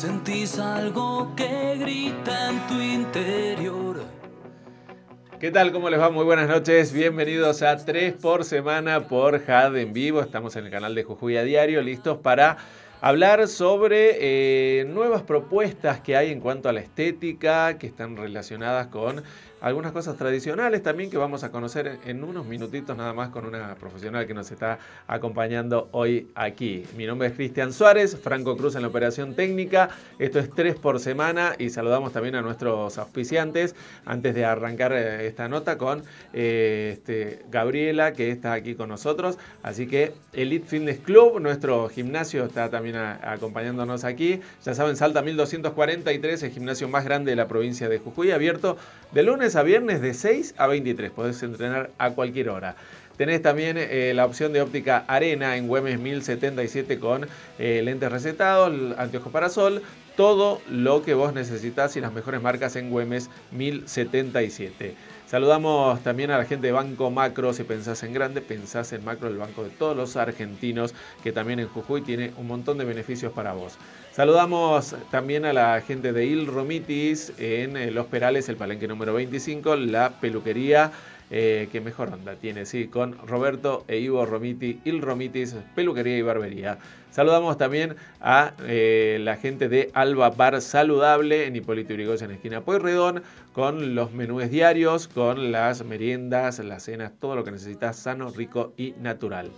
Sentís algo que grita en tu interior. ¿Qué tal? ¿Cómo les va? Muy buenas noches. Bienvenidos a 3 por semana por HAD en vivo. Estamos en el canal de Jujuy a Diario, listos para hablar sobre eh, nuevas propuestas que hay en cuanto a la estética, que están relacionadas con algunas cosas tradicionales también que vamos a conocer en unos minutitos nada más con una profesional que nos está acompañando hoy aquí. Mi nombre es Cristian Suárez, Franco Cruz en la operación técnica. Esto es tres por semana y saludamos también a nuestros auspiciantes antes de arrancar eh, esta nota con eh, este, Gabriela que está aquí con nosotros. Así que Elite Fitness Club, nuestro gimnasio está también acompañándonos aquí. Ya saben, Salta 1243, el gimnasio más grande de la provincia de Jujuy, abierto de lunes a viernes de 6 a 23. Podés entrenar a cualquier hora. Tenés también eh, la opción de óptica arena en Güemes 1077 con eh, lentes recetados, anteojos para sol, todo lo que vos necesitas y las mejores marcas en Güemes 1077. Saludamos también a la gente de Banco Macro. Si pensás en grande, pensás en Macro, el banco de todos los argentinos, que también en Jujuy tiene un montón de beneficios para vos. Saludamos también a la gente de Il Romitis en eh, Los Perales, el palenque número 25, la peluquería eh, que mejor onda tiene, sí, con Roberto e Ivo Romiti, Il Romitis, peluquería y barbería. Saludamos también a eh, la gente de Alba Bar Saludable en Hipólito Yrigoyen, en esquina Pueyrredón, con los menús diarios, con las meriendas, las cenas, todo lo que necesitas sano, rico y natural.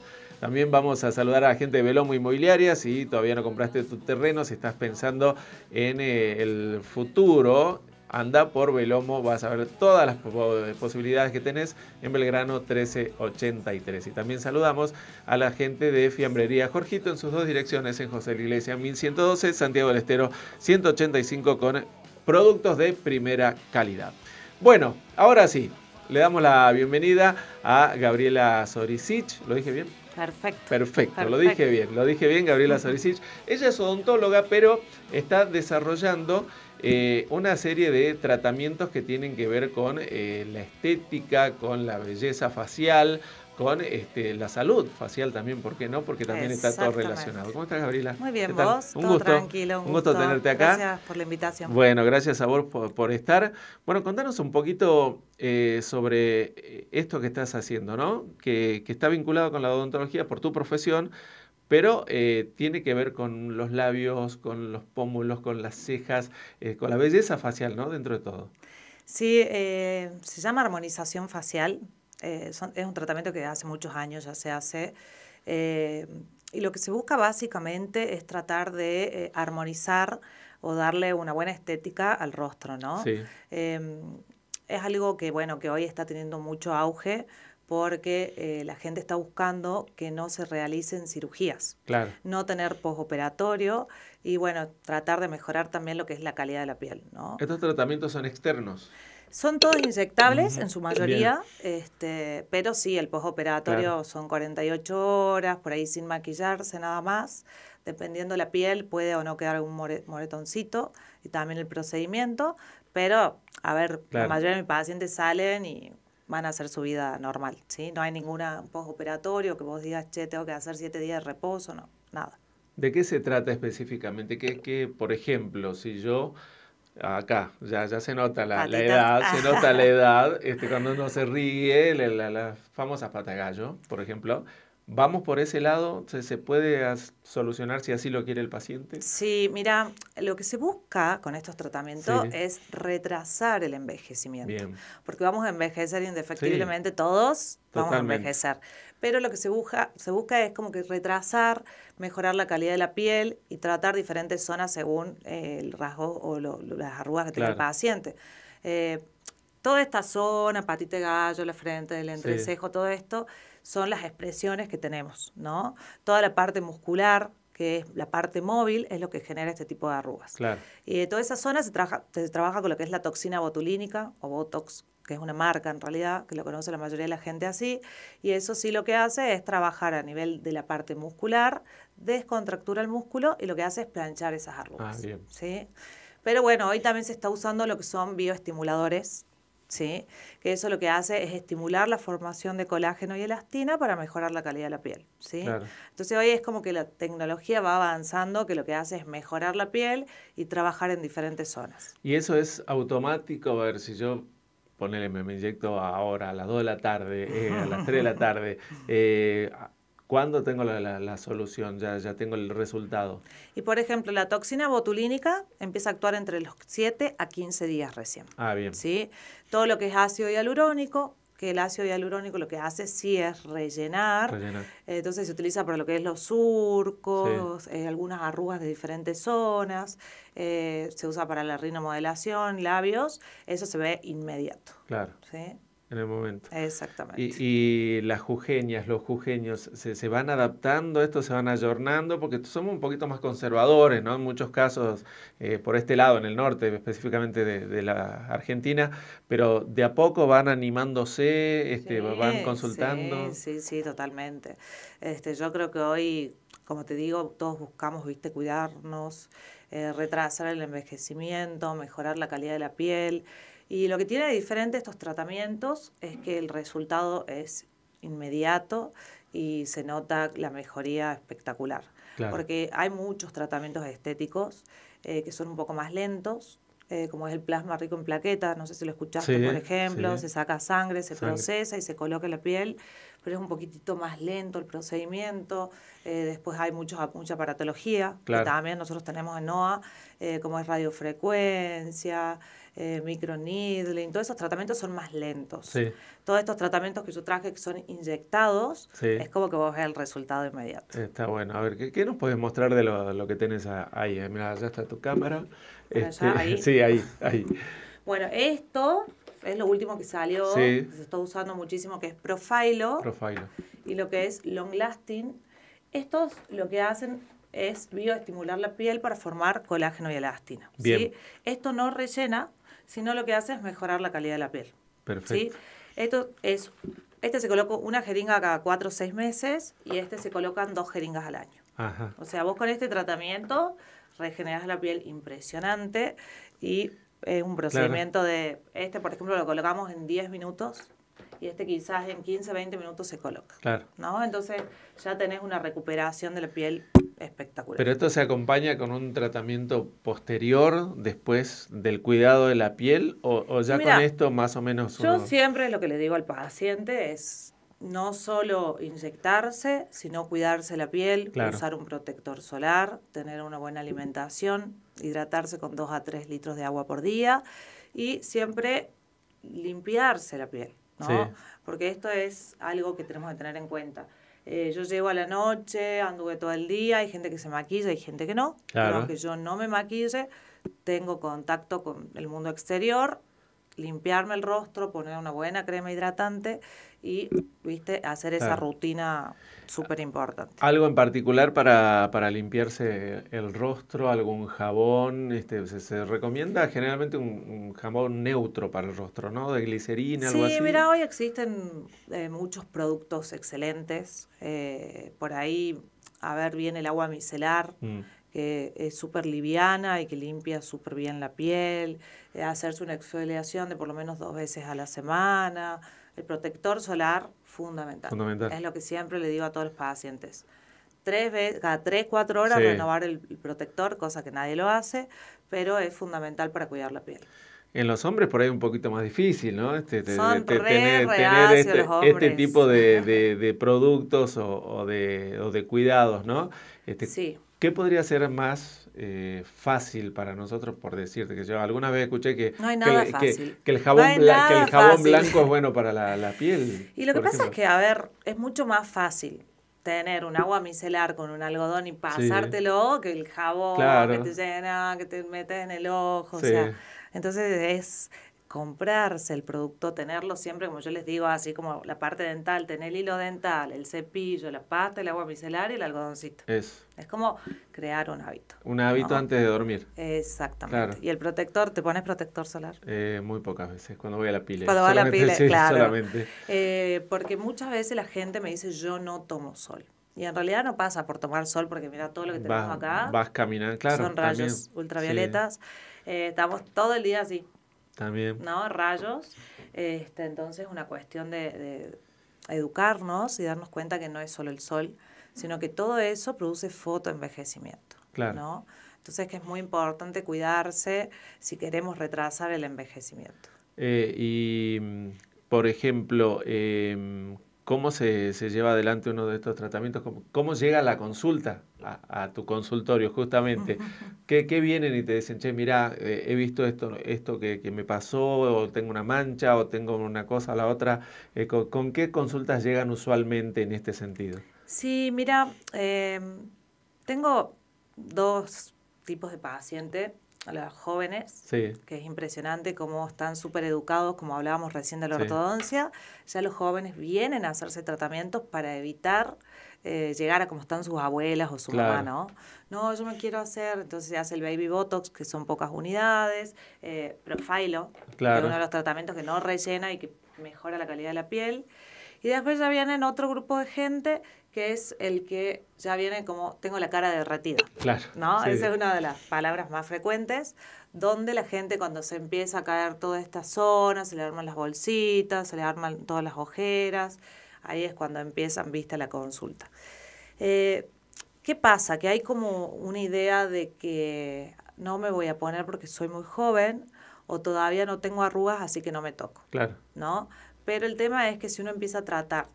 También vamos a saludar a la gente de Belomo Inmobiliaria. Si todavía no compraste tu terreno, si estás pensando en eh, el futuro, anda por Velomo, vas a ver todas las posibilidades que tenés en Belgrano 1383. Y también saludamos a la gente de Fiambrería Jorgito en sus dos direcciones, en José la Iglesia 1112, Santiago del Estero 185 con productos de primera calidad. Bueno, ahora sí, le damos la bienvenida a Gabriela Sorisich, ¿lo dije bien? Perfecto, perfecto. lo dije bien, lo dije bien, Gabriela Savicic. Ella es odontóloga, pero está desarrollando eh, una serie de tratamientos que tienen que ver con eh, la estética, con la belleza facial, con este, la salud facial también, ¿por qué no? Porque también está todo relacionado. ¿Cómo estás, Gabriela? Muy bien, vos, un gusto. tranquilo. Un, gusto, tenerte acá. Gracias por la invitación. Bueno, gracias a vos por, estar. Bueno, contanos un poquito eh, sobre eh, esto que estás haciendo, ¿no? Que, está vinculado con la odontología por tu profesión, pero eh, tiene que ver con los labios, con los pómulos, con las cejas, con la belleza facial, ¿no? Dentro de todo. Sí, se llama armonización facial, eh, es un tratamiento que hace muchos años ya se hace. Eh, y lo que se busca básicamente es tratar de eh, armonizar o darle una buena estética al rostro, ¿no? Em, es algo que, bueno, que hoy está teniendo mucho auge porque la gente está buscando que no se realicen cirugías, no tener posoperatorio y bueno, tratar de mejorar también lo que es la calidad de la piel. Estos tratamientos son externos. Son todos inyectables en su mayoría, este, pero sí, el postoperatorio son 48 horas, por ahí sin maquillarse nada más. Dependiendo la piel, puede o no quedar un moretoncito y también el procedimiento. Pero, a ver, la mayoría de mis pacientes salen y van a hacer su vida normal, ¿sí? No hay ningún postoperatorio que vos digas, che, tengo que hacer siete días de reposo, no, nada. ¿De qué se trata específicamente? Que, es que por ejemplo, si yo Acá, ya, ya se nota la, edad, se nota la edad, este, cuando uno se ríe, las la, la famosas patagallo, por ejemplo. ¿Vamos por ese lado? ¿Se, puede solucionar si así lo quiere el paciente? Sí, mira, lo que se busca con estos tratamientos es retrasar el envejecimiento. Porque vamos a envejecer indefectiblemente todos, vamos a envejecer pero lo que se busca, se busca es como que retrasar, mejorar la calidad de la piel y tratar diferentes zonas según el rasgo o las arrugas que tiene el paciente. Eh, toda esta zona, patita gallo, la frente, el entrecejo, todo esto, son las expresiones que tenemos, ¿no? Toda la parte muscular, que es la parte móvil, es lo que genera este tipo de arrugas. Y toda esa zona se, se trabaja con lo que es la toxina botulínica o Botox, que es una marca en realidad, que lo conoce la mayoría de la gente así, y eso sí lo que hace es trabajar a nivel de la parte muscular, descontractura el músculo y lo que hace es planchar esas arrugas. Ah, ¿sí? Pero bueno, hoy también se está usando lo que son bioestimuladores ¿sí? que eso lo que hace es estimular la formación de colágeno y elastina para mejorar la calidad de la piel. ¿sí? Entonces hoy es como que la tecnología va avanzando, que lo que hace es mejorar la piel y trabajar en diferentes zonas. ¿Y eso es automático? A ver, si yo ponele, me, inyecto ahora a las 2 de la tarde, a las 3 de la tarde, eh, ¿Cuándo tengo la, solución? Ya, ya tengo el resultado. Y por ejemplo, la toxina botulínica empieza a actuar entre los 7 a 15 días recién. Ah, bien. ¿sí? Todo lo que es ácido hialurónico, que el ácido hialurónico lo que hace sí es rellenar. rellenar. Entonces se utiliza para lo que es los surcos, eh, algunas arrugas de diferentes zonas, eh, se usa para la rinomodelación, labios, eso se ve inmediato. Claro. ¿sí? en el momento. Exactamente. Y, las jujeñas, los jujeños, se, se, van adaptando a esto, se van ayornando, porque somos un poquito más conservadores, ¿no? En muchos casos, eh, por este lado, en el norte, específicamente de, la Argentina, pero de a poco van animándose, este, van consultando. Sí, sí, sí, totalmente. Este, yo creo que hoy, como te digo, todos buscamos, viste, cuidarnos, eh, retrasar el envejecimiento, mejorar la calidad de la piel. Y lo que tiene de diferente estos tratamientos es que el resultado es inmediato y se nota la mejoría espectacular. Porque hay muchos tratamientos estéticos eh, que son un poco más lentos, eh, como es el plasma rico en plaquetas, no sé si lo escuchaste, por ejemplo, se saca sangre, se procesa y se coloca en la piel, pero es un poquitito más lento el procedimiento. Eh, después hay muchos, mucha aparatología, que también nosotros tenemos en NOA, como es radiofrecuencia, eh, microneedling, todos esos tratamientos son más lentos. Todos estos tratamientos que yo traje que son inyectados, es como que vos ves el resultado inmediato. Está bueno. A ver, ¿qué, nos puedes mostrar de lo, que tenés ahí? Eh, Mira, allá está tu cámara. Este, sí, ahí, ahí. Bueno, esto es lo último que salió, se está usando muchísimo, que es Profilo. Profilo. Y lo que es Long Lasting. Estos lo que hacen es bioestimular la piel para formar colágeno y elastina. ¿sí? Esto no rellena, si no, lo que hace es mejorar la calidad de la piel. Perfecto. ¿sí? Esto es, este se coloca una jeringa cada 4 o 6 meses y este se colocan dos jeringas al año. O sea, vos con este tratamiento regenerás la piel impresionante y es eh, un procedimiento de... Este, por ejemplo, lo colocamos en 10 minutos y este quizás en 15, 20 minutos se coloca. Claro. ¿no? Entonces ya tenés una recuperación de la piel espectacular. Pero esto se acompaña con un tratamiento posterior después del cuidado de la piel o, ya con esto más o menos... Yo siempre lo que le digo al paciente es no solo inyectarse, sino cuidarse la piel, usar un protector solar, tener una buena alimentación, hidratarse con 2 a 3 litros de agua por día y siempre limpiarse la piel, ¿no? Porque esto es algo que tenemos que tener en cuenta. Eh, yo llego a la noche, anduve todo el día, hay gente que se maquilla, hay gente que no. Claro. Pero que yo no me maquille, tengo contacto con el mundo exterior, limpiarme el rostro, poner una buena crema hidratante y viste hacer esa rutina súper importante. ¿Algo en particular para, limpiarse el rostro? ¿Algún jabón? Este, se, recomienda generalmente un, jabón neutro para el rostro, ¿no? De glicerina, algo así. Sí, mira, hoy existen eh, muchos productos excelentes. Eh, por ahí, a ver, bien el agua micelar. Mm. que es súper liviana y que limpia súper bien la piel, eh, hacerse una exfoliación de por lo menos dos veces a la semana, el protector solar, fundamental. Es lo que siempre le digo a todos los pacientes. Tres veces, cada tres cuatro horas renovar el, protector, cosa que nadie lo hace, pero es fundamental para cuidar la piel. En los hombres por ahí un poquito más difícil, ¿no? Este, tener, este, este tipo de, productos o, de, cuidados, ¿no? Este, sí. ¿Qué podría ser más eh, fácil para nosotros por decirte que yo alguna vez escuché que, el jabón, blanco es bueno para la, piel. Y lo que pasa es que, a ver, es mucho más fácil tener un agua micelar con un algodón y pasártelo que el jabón que te llena, que te metes en el ojo. O entonces es comprarse el producto, tenerlo siempre, como yo les digo, así como la parte dental, tener el hilo dental, el cepillo, la pasta, el agua micelar y el algodoncito. Es Es como crear un hábito. Un hábito antes de dormir. Exactamente. Y el protector, ¿te pones protector solar? Eh, muy pocas veces, cuando voy a la pile. Cuando voy a la pile, claro. Eh, porque muchas veces la gente me dice, yo no tomo sol. Y en realidad no pasa por tomar sol, porque mira todo lo que tenemos acá. Vas caminando, claro. Son rayos ultravioletas. Eh, estamos todo el día así. También. ¿No? Rayos. Este, entonces, una cuestión de, educarnos y darnos cuenta que no es solo el sol, sino que todo eso produce fotoenvejecimiento. Claro. ¿no? Entonces que es muy importante cuidarse si queremos retrasar el envejecimiento. Eh, y, mm, por ejemplo, em, cómo se, lleva adelante uno de estos tratamientos, cómo, llega la consulta a, tu consultorio justamente. ¿Qué, vienen y te dicen, che, mira, eh, he visto esto, esto que, me pasó, o tengo una mancha, o tengo una cosa, la otra? Eh, con, qué consultas llegan usualmente en este sentido? Sí, mira, em, tengo dos tipos de pacientes a los jóvenes, que es impresionante cómo están súper educados, como hablábamos recién de la ortodoncia, ya los jóvenes vienen a hacerse tratamientos para evitar eh, llegar a como están sus abuelas o su mamá, ¿no? No, yo me quiero hacer, entonces se hace el baby botox, que son pocas unidades, eh, profilo, que es uno de los tratamientos que no rellena y que mejora la calidad de la piel. Y después ya vienen otro grupo de gente que es el que ya viene como tengo la cara derretida. Claro. ¿no? Esa es una de las palabras más frecuentes, donde la gente cuando se empieza a caer toda esta zona, se le arman las bolsitas, se le arman todas las ojeras, ahí es cuando empiezan, vista la consulta. Eh, ¿Qué pasa? Que hay como una idea de que no me voy a poner porque soy muy joven o todavía no tengo arrugas, así que no me toco. Claro. ¿No? Pero el tema es que si uno empieza a tratar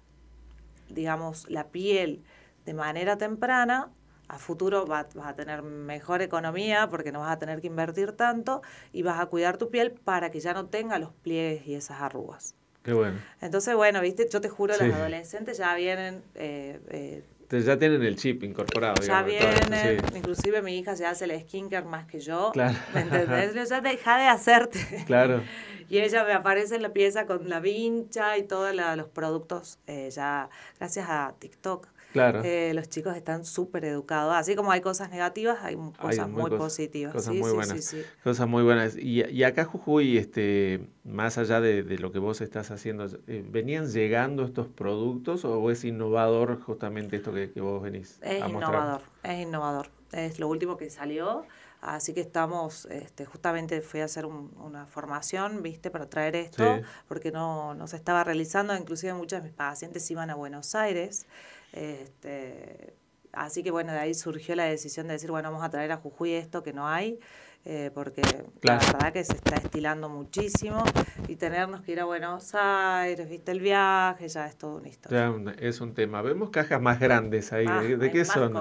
digamos, la piel de manera temprana, a futuro vas, a tener mejor economía porque no vas a tener que invertir tanto y vas a cuidar tu piel para que ya no tenga los pliegues y esas arrugas. Qué bueno. Entonces, bueno, viste, yo te juro, los adolescentes ya vienen eh, eh, ya tienen el chip incorporado. Ya viene inclusive mi hija se hace el skincare más que yo. Claro. entendés? Ya deja de hacerte. Claro. Y ella me aparece en la pieza con la vincha y todos los productos eh, ya, gracias a TikTok. Claro. Eh, los chicos están súper educados. Así como hay cosas negativas, hay cosas muy, positivas. Cosas muy buenas. cosas muy buenas. Y, acá, Jujuy, este, más allá de, lo que vos estás haciendo, eh, ¿venían llegando estos productos o es innovador justamente esto que, vos venís? Es innovador, es innovador. Es lo último que salió. Así que estamos, este, justamente fui a hacer una formación, ¿viste? Para traer esto, porque no, no, se estaba realizando. Inclusive muchas de mis pacientes iban a Buenos Aires este, así que bueno, de ahí surgió la decisión de decir, bueno, vamos a traer a Jujuy esto que no hay, eh, porque la verdad que se está estilando muchísimo y tenernos que ir a Buenos Aires, viste el viaje, ya es todo un historia. Ya es un tema. Vemos cajas más grandes ahí. Ah, ¿De, qué son?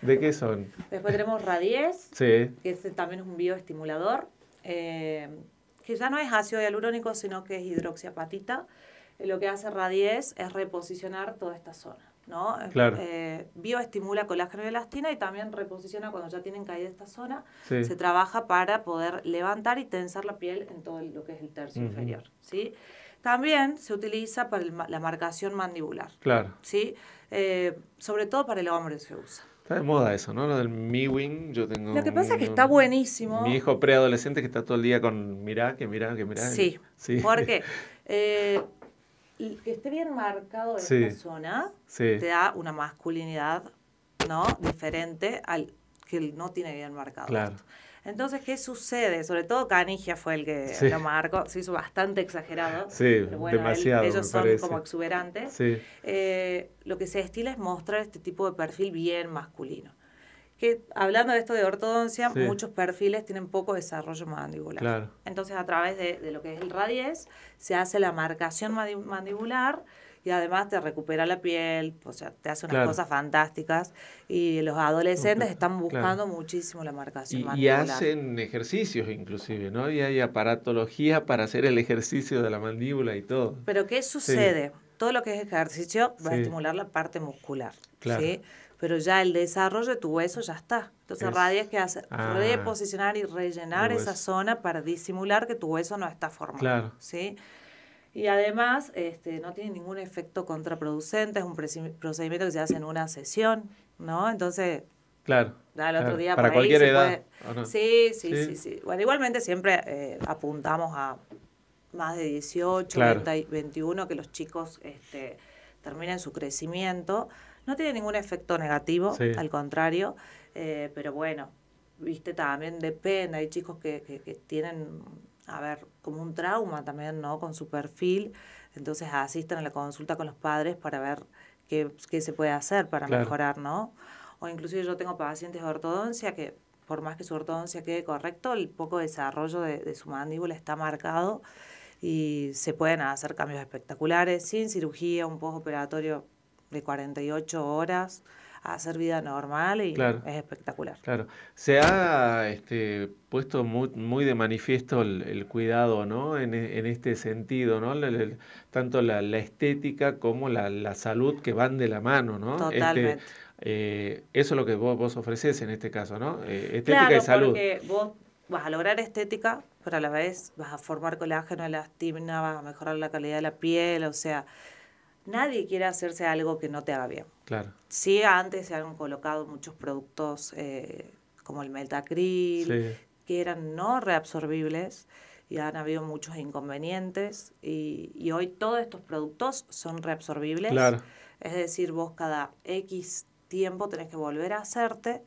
¿De qué son? Después tenemos Radies, que también es un bioestimulador, eh, que ya no es ácido hialurónico, sino que es hidroxiapatita. Eh, lo que hace Radies es reposicionar toda esta zona. Eh, bioestimula colágeno y elastina y también reposiciona cuando ya tienen caída esta zona. Se trabaja para poder levantar y tensar la piel en todo lo que es el tercio inferior, ¿sí? También se utiliza para la marcación mandibular. Claro. ¿sí? Eh, sobre todo para el hombre se usa. Está de moda eso, ¿no? Lo del wing yo tengo... Lo que pasa es que está buenísimo. Mi hijo preadolescente que está todo el día con mira que mirá, que mirá. Sí, sí. porque eh, que esté bien marcado en esta zona te da una masculinidad ¿no? diferente al que no tiene bien marcado. Entonces, ¿qué sucede? Sobre todo Canigia fue el que lo marcó, se hizo bastante exagerado. Sí, bueno, demasiado. ellos son como exuberantes. Eh, lo que se estila es mostrar este tipo de perfil bien masculino que hablando de esto de ortodoncia, muchos perfiles tienen poco desarrollo mandibular. Entonces, a través de, lo que es el radiés se hace la marcación mandibular y además te recupera la piel, o sea, te hace unas cosas fantásticas. Y los adolescentes están buscando muchísimo la marcación mandibular. Y hacen ejercicios inclusive, ¿no? Y hay aparatología para hacer el ejercicio de la mandíbula y todo. Pero ¿qué sucede? Todo lo que es ejercicio va a estimular la parte muscular, ¿sí? pero ya el desarrollo de tu hueso ya está. Entonces es, radias que hace ah. reposicionar y rellenar esa zona para disimular que tu hueso no está formado. ¿sí? Y además este, no tiene ningún efecto contraproducente, es un procedimiento que se hace en una sesión, ¿no? Entonces... Claro. otro día para cualquier edad. Sí, sí, sí, Bueno, igualmente siempre eh, apuntamos a más de 18, claro. 21, que los chicos este, terminen su crecimiento no tiene ningún efecto negativo, al contrario, eh, pero bueno, viste, también depende, hay chicos que, tienen, a ver, como un trauma también, ¿no? Con su perfil, entonces asisten a la consulta con los padres para ver qué, se puede hacer para mejorar, ¿no? O inclusive yo tengo pacientes de ortodoncia que por más que su ortodoncia quede correcto, el poco desarrollo de, su mandíbula está marcado y se pueden hacer cambios espectaculares sin cirugía, un postoperatorio de 48 horas a hacer vida normal y es espectacular. Claro. Se ha este, puesto muy, muy, de manifiesto el, cuidado, ¿no? En, e, en, este sentido, ¿no? tanto la, la, estética como la, la, salud que van de la mano, ¿no? Este, Totalmente. Eh, eso es lo que vos, vos, ofreces en este caso, ¿no? Eh, estética y salud. Porque vos vas a lograr estética, pero a la vez vas a formar colágeno, elastina, vas a mejorar la calidad de la piel, o sea, nadie quiere hacerse algo que no te haga bien. Claro. Sí, antes se han colocado muchos productos eh, como el metacril, que eran no reabsorbibles y han habido muchos inconvenientes y, hoy todos estos productos son reabsorbibles. Claro. Es decir, vos cada X tiempo tenés que volver a hacerte,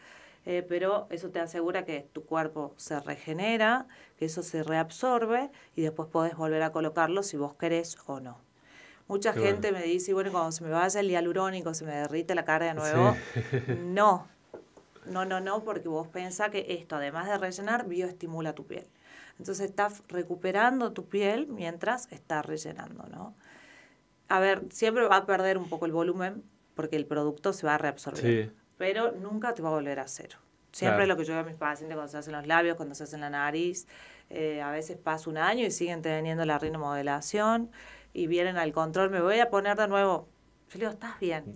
eh, pero eso te asegura que tu cuerpo se regenera, que eso se reabsorbe y después podés volver a colocarlo si vos querés o no. Mucha gente me dice, bueno, cuando se me vaya el hialurónico, se me derrite la cara de nuevo. No, no, no, no, porque vos pensás que esto, además de rellenar, bioestimula tu piel. Entonces estás recuperando tu piel mientras estás rellenando, ¿no? A ver, siempre va a perder un poco el volumen porque el producto se va a reabsorber, pero nunca te va a volver a cero. Siempre lo que yo veo a mis pacientes cuando se hacen los labios, cuando se hacen la nariz, eh, a veces pasa un año y siguen teniendo la rinomodelación y vienen al control, me voy a poner de nuevo. Yo le digo, estás bien.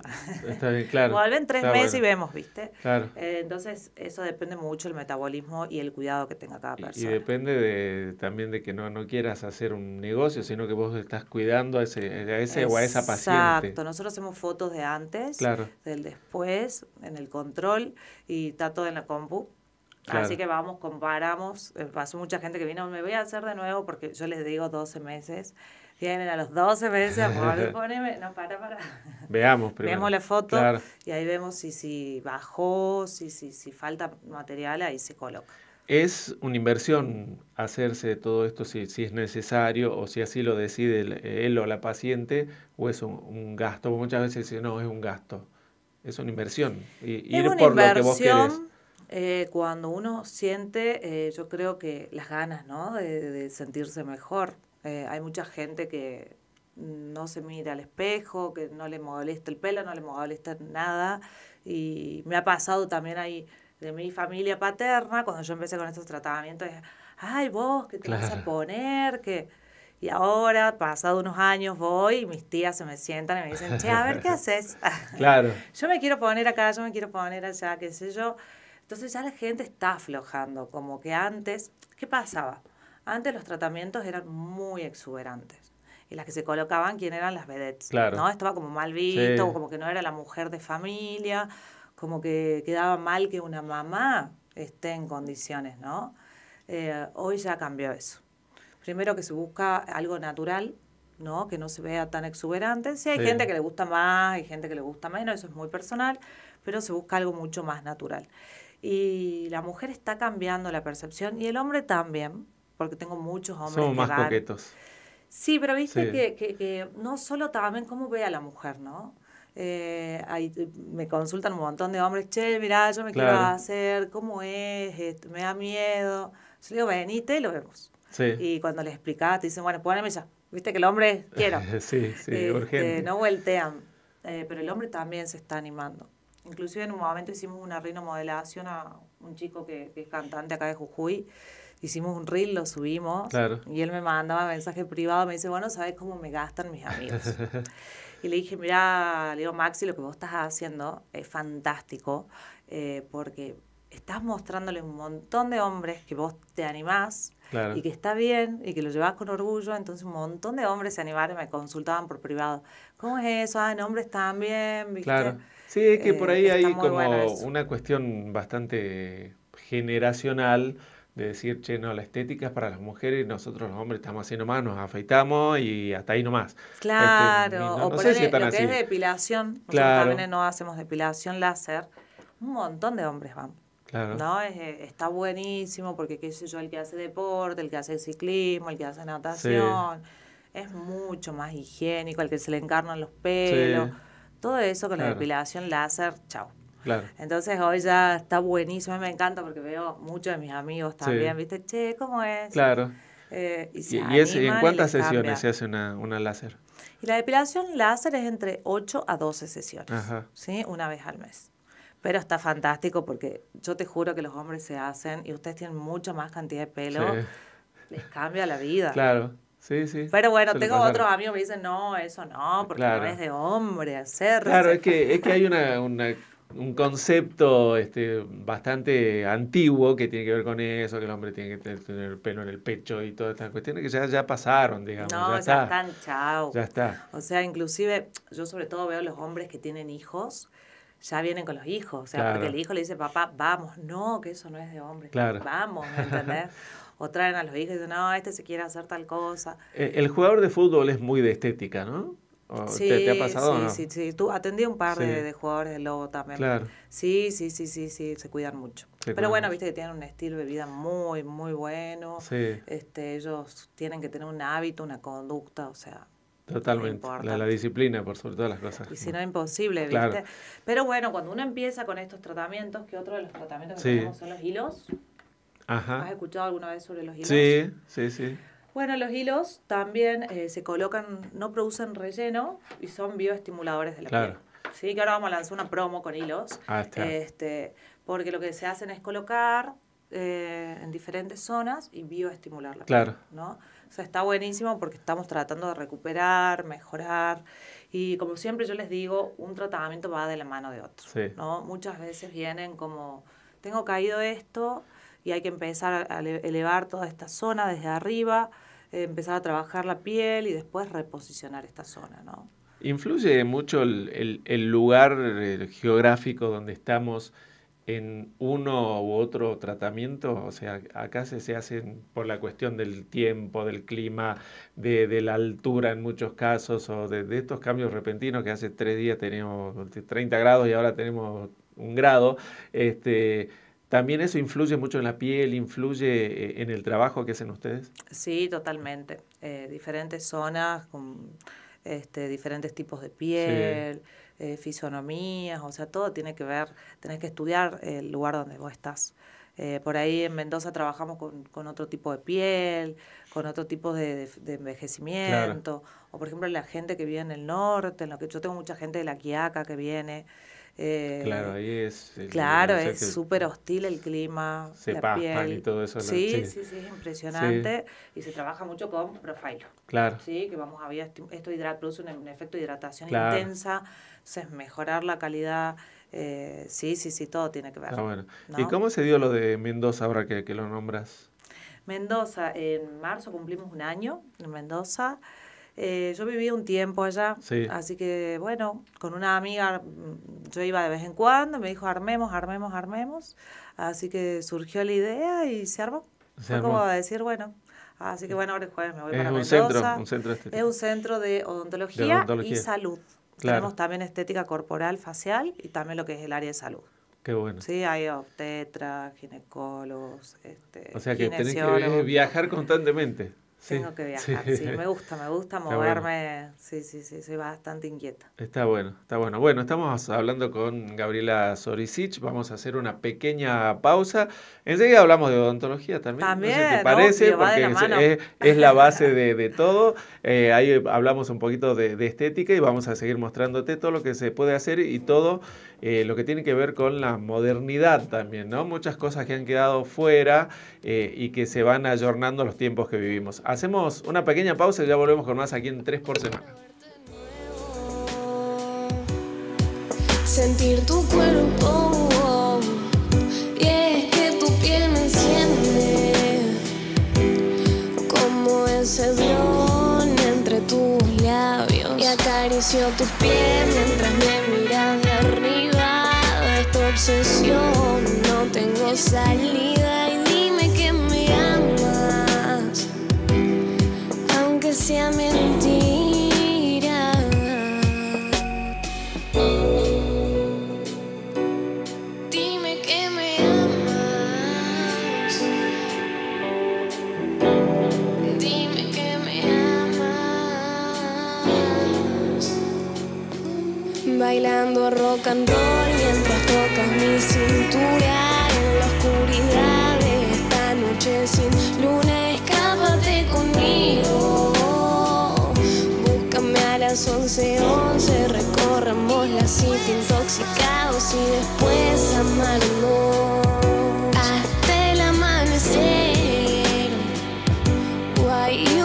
Está Vuelven tres meses y vemos, ¿viste? Claro. Eh, entonces, eso depende mucho el metabolismo y el cuidado que tenga cada persona. Y, depende también de que no, no quieras hacer un negocio, sino que vos estás cuidando a ese, a ese o a esa paciente. Exacto. Nosotros hacemos fotos de antes, del después, en el control y está todo en la compu. Así que vamos, comparamos. Eh, pasó mucha gente que vino, me voy a hacer de nuevo porque yo les digo 12 meses tienen a los 12 meses, por poneme, no, para, para. Veamos primero. Vemos la foto y ahí vemos si, si bajó, si, si, si falta material, ahí se coloca. Es una inversión hacerse de todo esto si, es necesario o si así lo decide él o la paciente o es un, gasto. Muchas veces dicen, no, es un gasto. Es una inversión. ir por inversión, lo que vos eh, cuando uno siente, eh, yo creo que las ganas, ¿no? de sentirse mejor. Eh, hay mucha gente que no se mira al espejo, que no le molesta el pelo, no le molesta nada. Y me ha pasado también ahí de mi familia paterna, cuando yo empecé con estos tratamientos, ay vos, ¿qué te vas a poner? que Y ahora, pasado unos años, voy y mis tías se me sientan y me dicen, che, a ver, ¿qué haces? Claro. yo me quiero poner acá, yo me quiero poner allá, qué sé yo. Entonces ya la gente está aflojando, como que antes, ¿qué pasaba? Antes los tratamientos eran muy exuberantes. Y las que se colocaban, ¿quién eran las vedettes? ¿no? Estaba como mal visto, como que no era la mujer de familia, como que quedaba mal que una mamá esté en condiciones, ¿no? Eh, hoy ya cambió eso. Primero que se busca algo natural, ¿no? Que no se vea tan exuberante. Sí, hay gente que le gusta más, hay gente que le gusta menos, eso es muy personal, pero se busca algo mucho más natural. Y la mujer está cambiando la percepción y el hombre también porque tengo muchos hombres. Somos más coquetos. Sí, pero viste Que, no solo también cómo ve a la mujer, ¿no? Eh, ahí me consultan un montón de hombres, che, mirá, yo me quiero hacer, ¿cómo es? Este, me da miedo. Yo digo, venite y lo vemos. Sí. Y cuando les explicaste te dicen, bueno, poneme ya. Viste que el hombre quiero. sí, sí, este, urgente. no vueltean. Eh, pero el hombre también se está animando. Inclusive en un momento hicimos una modelación a un chico que, que es cantante acá de Jujuy hicimos un reel, lo subimos. Y él me mandaba mensaje privado, me dice, bueno, ¿sabes cómo me gastan mis amigos? y le dije, mira, Leo Maxi, lo que vos estás haciendo es fantástico, eh, porque estás mostrándole un montón de hombres que vos te animás y que está bien y que lo llevas con orgullo. Entonces un montón de hombres se animaron y me consultaban por privado. ¿Cómo es eso? Ah, en hombres también, Claro. Sí, es que por eh, ahí hay como una cuestión bastante generacional de decir, che, no, la estética es para las mujeres y nosotros los hombres estamos haciendo más, nos afeitamos y hasta ahí nomás. Claro, este, o por lo que es depilación, nosotros también no hacemos depilación láser, un montón de hombres van. Claro. ¿no? Eh, está buenísimo porque, qué sé yo, el que hace deporte, el que hace ciclismo, el que hace natación, es mucho más higiénico, el que se le encarnan los pelos, todo eso con la depilación láser, chao. Claro. Entonces hoy ya está buenísimo, me encanta porque veo muchos de mis amigos también, ¿viste? Che, ¿cómo es? Claro. Eh, y, en cuántas sesiones se hace una, láser? Y la depilación láser es entre 8 a 12 sesiones, ¿sí? Una vez al mes. Pero está fantástico porque yo te juro que los hombres se hacen y ustedes tienen mucha más cantidad de pelo. Les cambia la vida. Claro. Sí, sí. Pero bueno, tengo otros amigos que me dicen, no, eso no, porque no es de hombre hacer Claro, es que, es que hay una un concepto este, bastante antiguo que tiene que ver con eso, que el hombre tiene que tener el pelo en el pecho y todas estas cuestiones que ya, ya pasaron, digamos. No, ya, está. están, chao. Ya está. O sea, inclusive yo sobre todo veo los hombres que tienen hijos, ya vienen con los hijos, o sea, porque el hijo le dice, papá, vamos, no, que eso no es de hombre, claro. vamos, ¿entendés? o traen a los hijos y dicen, no, este se quiere hacer tal cosa. E-, el jugador de fútbol es muy de estética, ¿no? Sí, ¿Te, ha pasado? Sí, sí, sí. Tú atendí un par de, jugadores de Lobo también. Sí, sí, sí, sí, sí, se cuidan mucho. Pero bueno, viste que tienen un estilo de vida muy, muy bueno. Este, ellos tienen que tener un hábito, una conducta, o sea, Totalmente. La, disciplina, por sobre todas las cosas. Y si no, imposible, ¿viste? Pero bueno, cuando uno empieza con estos tratamientos, que otro de los tratamientos que tenemos son los hilos. ¿Has escuchado alguna vez sobre los hilos? Sí, sí, sí. Bueno, los hilos también eh, se colocan, no producen relleno y son bioestimuladores de la claro. piel. Sí, que ahora vamos a lanzar una promo con hilos. Ah, está. Este, porque lo que se hacen es colocar eh, en diferentes zonas y bioestimular la claro. ¿no? O sea, está buenísimo porque estamos tratando de recuperar, mejorar. Y como siempre yo les digo, un tratamiento va de la mano de otro. Muchas veces vienen como, tengo caído esto, y hay que empezar a elevar toda esta zona desde arriba, eh, empezar a trabajar la piel y después reposicionar esta zona, ¿no? ¿Influye mucho el, lugar eh, geográfico donde estamos en uno u otro tratamiento? O sea, acá se, hacen por la cuestión del tiempo, del clima, de, la altura en muchos casos, o de, estos cambios repentinos que hace tres días teníamos 30 grados y ahora tenemos un grado. Este, también eso influye mucho en la piel, influye eh, en el trabajo que hacen ustedes. Sí, totalmente. Eh, diferentes zonas con este, diferentes tipos de piel, eh, fisonomías, o sea, todo tiene que ver, tenés que estudiar el lugar donde vos estás. por ahí en Mendoza trabajamos con, otro tipo de piel, con otro tipo de, envejecimiento, o por ejemplo la gente que vive en el norte, en lo que yo tengo mucha gente de la Quiaca que viene, claro, eh, ahí es... claro, es súper hostil el clima, la piel. y todo eso. Sí, sí, sí, es impresionante. Y se trabaja mucho con profilo. Claro. Sí, que vamos a ver, esto hidrata, produce un, efecto de hidratación intensa, es mejorar la calidad... Eh, sí, sí, sí, todo tiene que ver. Ah, ¿Y cómo se dio lo de Mendoza ahora que lo nombras? Mendoza, en marzo cumplimos un año en Mendoza. Eh, yo viví un tiempo allá, así que bueno, con una amiga mm, yo iba de vez en cuando, me dijo armemos, armemos, armemos, así que surgió la idea y se armó. Se Fue como a decir, bueno, así que bueno, ahora jueves me voy es para un Centro, un centro es un centro de odontología, y salud. Tenemos también estética corporal, facial y también lo que es el área de salud. Qué bueno. Sí, hay obstetras, ginecólogos, este, O sea que tenés que viajar constantemente tengo que viajar, sí. me gusta, me gusta moverme, sí, sí, sí, soy bastante inquieta. Está bueno, está bueno. Bueno, estamos hablando con Gabriela Sorisic, vamos a hacer una pequeña pausa. Enseguida hablamos de odontología también, no ¿te parece? Porque es, la base de, todo. Eh, ahí hablamos un poquito de, estética y vamos a seguir mostrándote todo lo que se puede hacer y todo eh, lo que tiene que ver con la modernidad también, ¿no? Muchas cosas que han quedado fuera eh, y que se van ayornando los tiempos que vivimos. Hacemos una pequeña pausa y ya volvemos con más aquí en tres por semana. Sentir tu cuerpo, y es que tu piel me enciende como ese dron entre tus labios y acaricio tus pies mientras me miras de arriba. Esta obsesión no tengo salida. Y mientras tocas mi cintura en la oscuridad de esta noche sin luna. de conmigo. Búscame a las 11:11, 11, recorramos la cita intoxicados y después amarnos hasta el amanecer. Why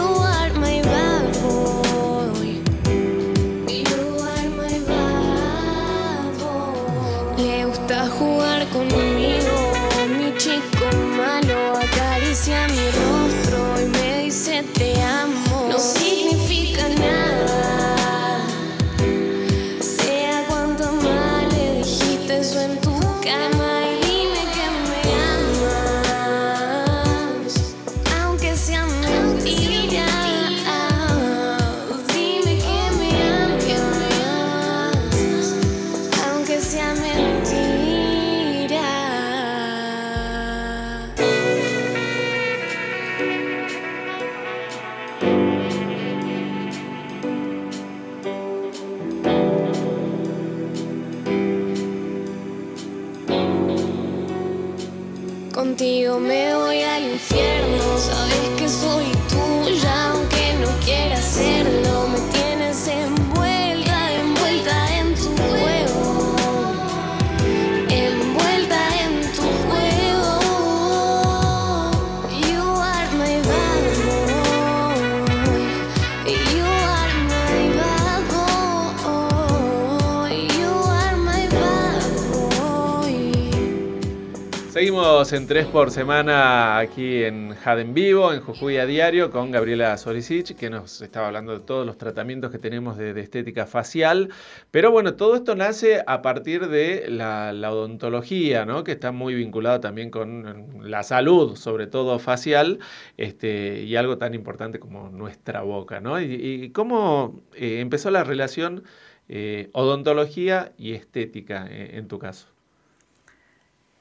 en tres por semana aquí en Jaden Vivo, en Jujuy a Diario, con Gabriela Sorisic, que nos estaba hablando de todos los tratamientos que tenemos de, estética facial. Pero bueno, todo esto nace a partir de la, odontología, que está muy vinculado también con la salud, sobre todo facial, este, y algo tan importante como nuestra boca. ¿no? ¿Y, cómo eh, empezó la relación eh, odontología y estética eh, en tu caso?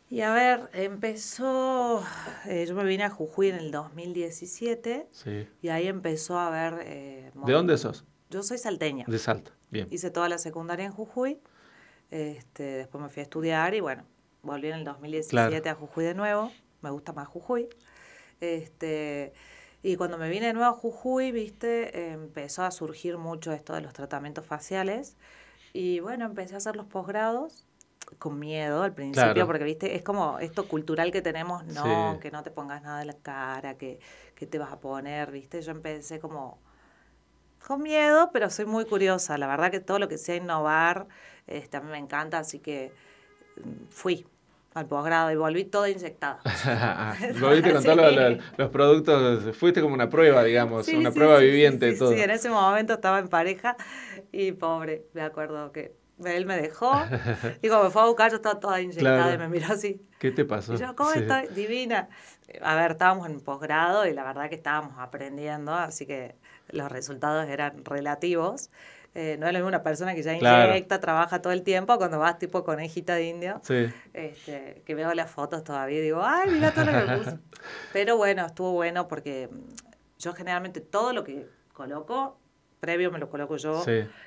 Y a ver, empezó, eh, yo me vine a Jujuy en el 2017 sí. y ahí empezó a ver... Eh, ¿De dónde sos? Yo soy salteña. De Salta, bien. Hice toda la secundaria en Jujuy, este, después me fui a estudiar y bueno, volví en el 2017 a Jujuy de nuevo, me gusta más Jujuy. Este, y cuando me vine de nuevo a Jujuy, viste, empezó a surgir mucho esto de los tratamientos faciales y bueno, empecé a hacer los posgrados con miedo al principio, porque viste, es como esto cultural que tenemos, no, que no te pongas nada en la cara, que, te vas a poner, viste, yo empecé como con miedo, pero soy muy curiosa, la verdad que todo lo que sea innovar, este, a mí me encanta, así que mm, fui al posgrado y volví toda inyectada. Volviste con todos los, productos, fuiste como una prueba, digamos, una prueba viviente. todo. sí, en ese momento estaba en pareja y pobre, me acuerdo que él me dejó. y me fue a buscar, yo estaba toda inyectada y me miró así. ¿Qué te pasó? yo, ¿cómo estoy? Divina. A ver, estábamos en posgrado y la verdad que estábamos aprendiendo, así que los resultados eran relativos. Eh, no es lo mismo una persona que ya inyecta, trabaja todo el tiempo, cuando vas tipo conejita de indio, este, que veo las fotos todavía y digo, ay, mira todo lo que puse. Pero bueno, estuvo bueno porque yo generalmente todo lo que coloco previo me lo coloco yo.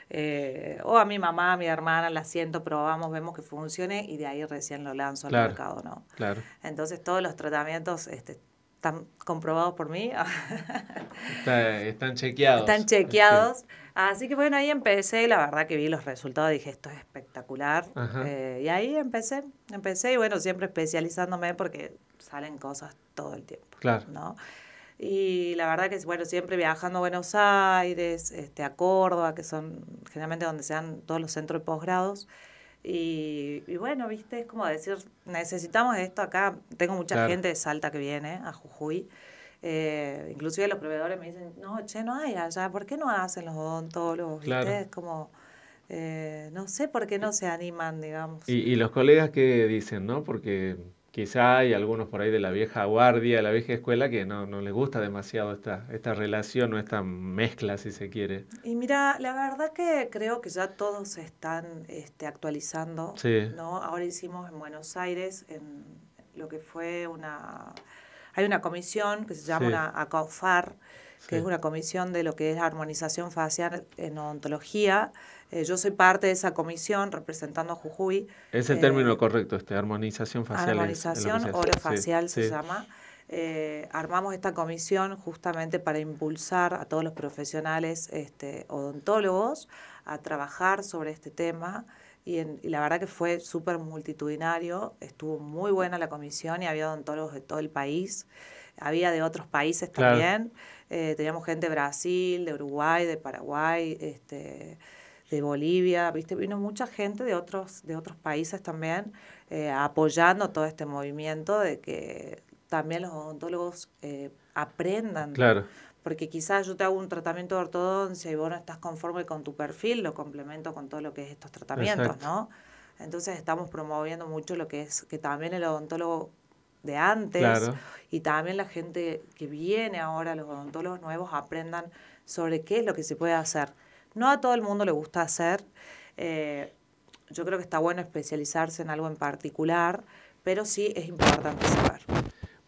Eh, o a mi mamá, a mi hermana, la siento, probamos, vemos que funcione y de ahí recién lo lanzo al mercado, ¿no? Claro. Entonces todos los tratamientos este, están comprobados por mí. están chequeados. Están chequeados. Así que bueno, ahí empecé, la verdad que vi los resultados, dije, esto es espectacular. Eh, y ahí empecé, empecé y bueno, siempre especializándome porque salen cosas todo el tiempo. Claro. Y la verdad que, bueno, siempre viajando a Buenos Aires, este, a Córdoba, que son generalmente donde se dan todos los centros de posgrados. Y, bueno, viste, es como decir, necesitamos esto acá. Tengo mucha gente de Salta que viene a Jujuy. Eh, inclusive los proveedores me dicen, no, che, no hay allá, ¿por qué no hacen los odontólogos? Es como, eh, no sé por qué no se animan, digamos. Y, y los colegas que dicen, ¿no? Porque quizá hay algunos por ahí de la vieja guardia, de la vieja escuela, que no, no les gusta demasiado esta, esta relación o esta mezcla, si se quiere. Y mira, la verdad que creo que ya todos se están este, actualizando. ¿no? Ahora hicimos en Buenos Aires en lo que fue una... Hay una comisión que se llama una ACOFAR, que es una comisión de lo que es armonización facial en odontología, eh, yo soy parte de esa comisión representando a Jujuy. Es el eh, término correcto, este, armonización facial. Armonización orofacial se llama. Eh, armamos esta comisión justamente para impulsar a todos los profesionales este, odontólogos a trabajar sobre este tema. Y, la verdad que fue súper multitudinario, estuvo muy buena la comisión y había odontólogos de todo el país, había de otros países también, teníamos gente de Brasil, de Uruguay, de Paraguay, este, de Bolivia, ¿viste? vino mucha gente de otros, de otros países también eh, apoyando todo este movimiento de que también los odontólogos eh, aprendan. Claro. Porque quizás yo te hago un tratamiento de ortodoncia y vos no estás conforme con tu perfil, lo complemento con todo lo que es estos tratamientos, ¿no? Entonces estamos promoviendo mucho lo que es que también el odontólogo de antes y también la gente que viene ahora, los odontólogos nuevos, aprendan sobre qué es lo que se puede hacer. No a todo el mundo le gusta hacer. Eh, yo creo que está bueno especializarse en algo en particular, pero sí es importante saber.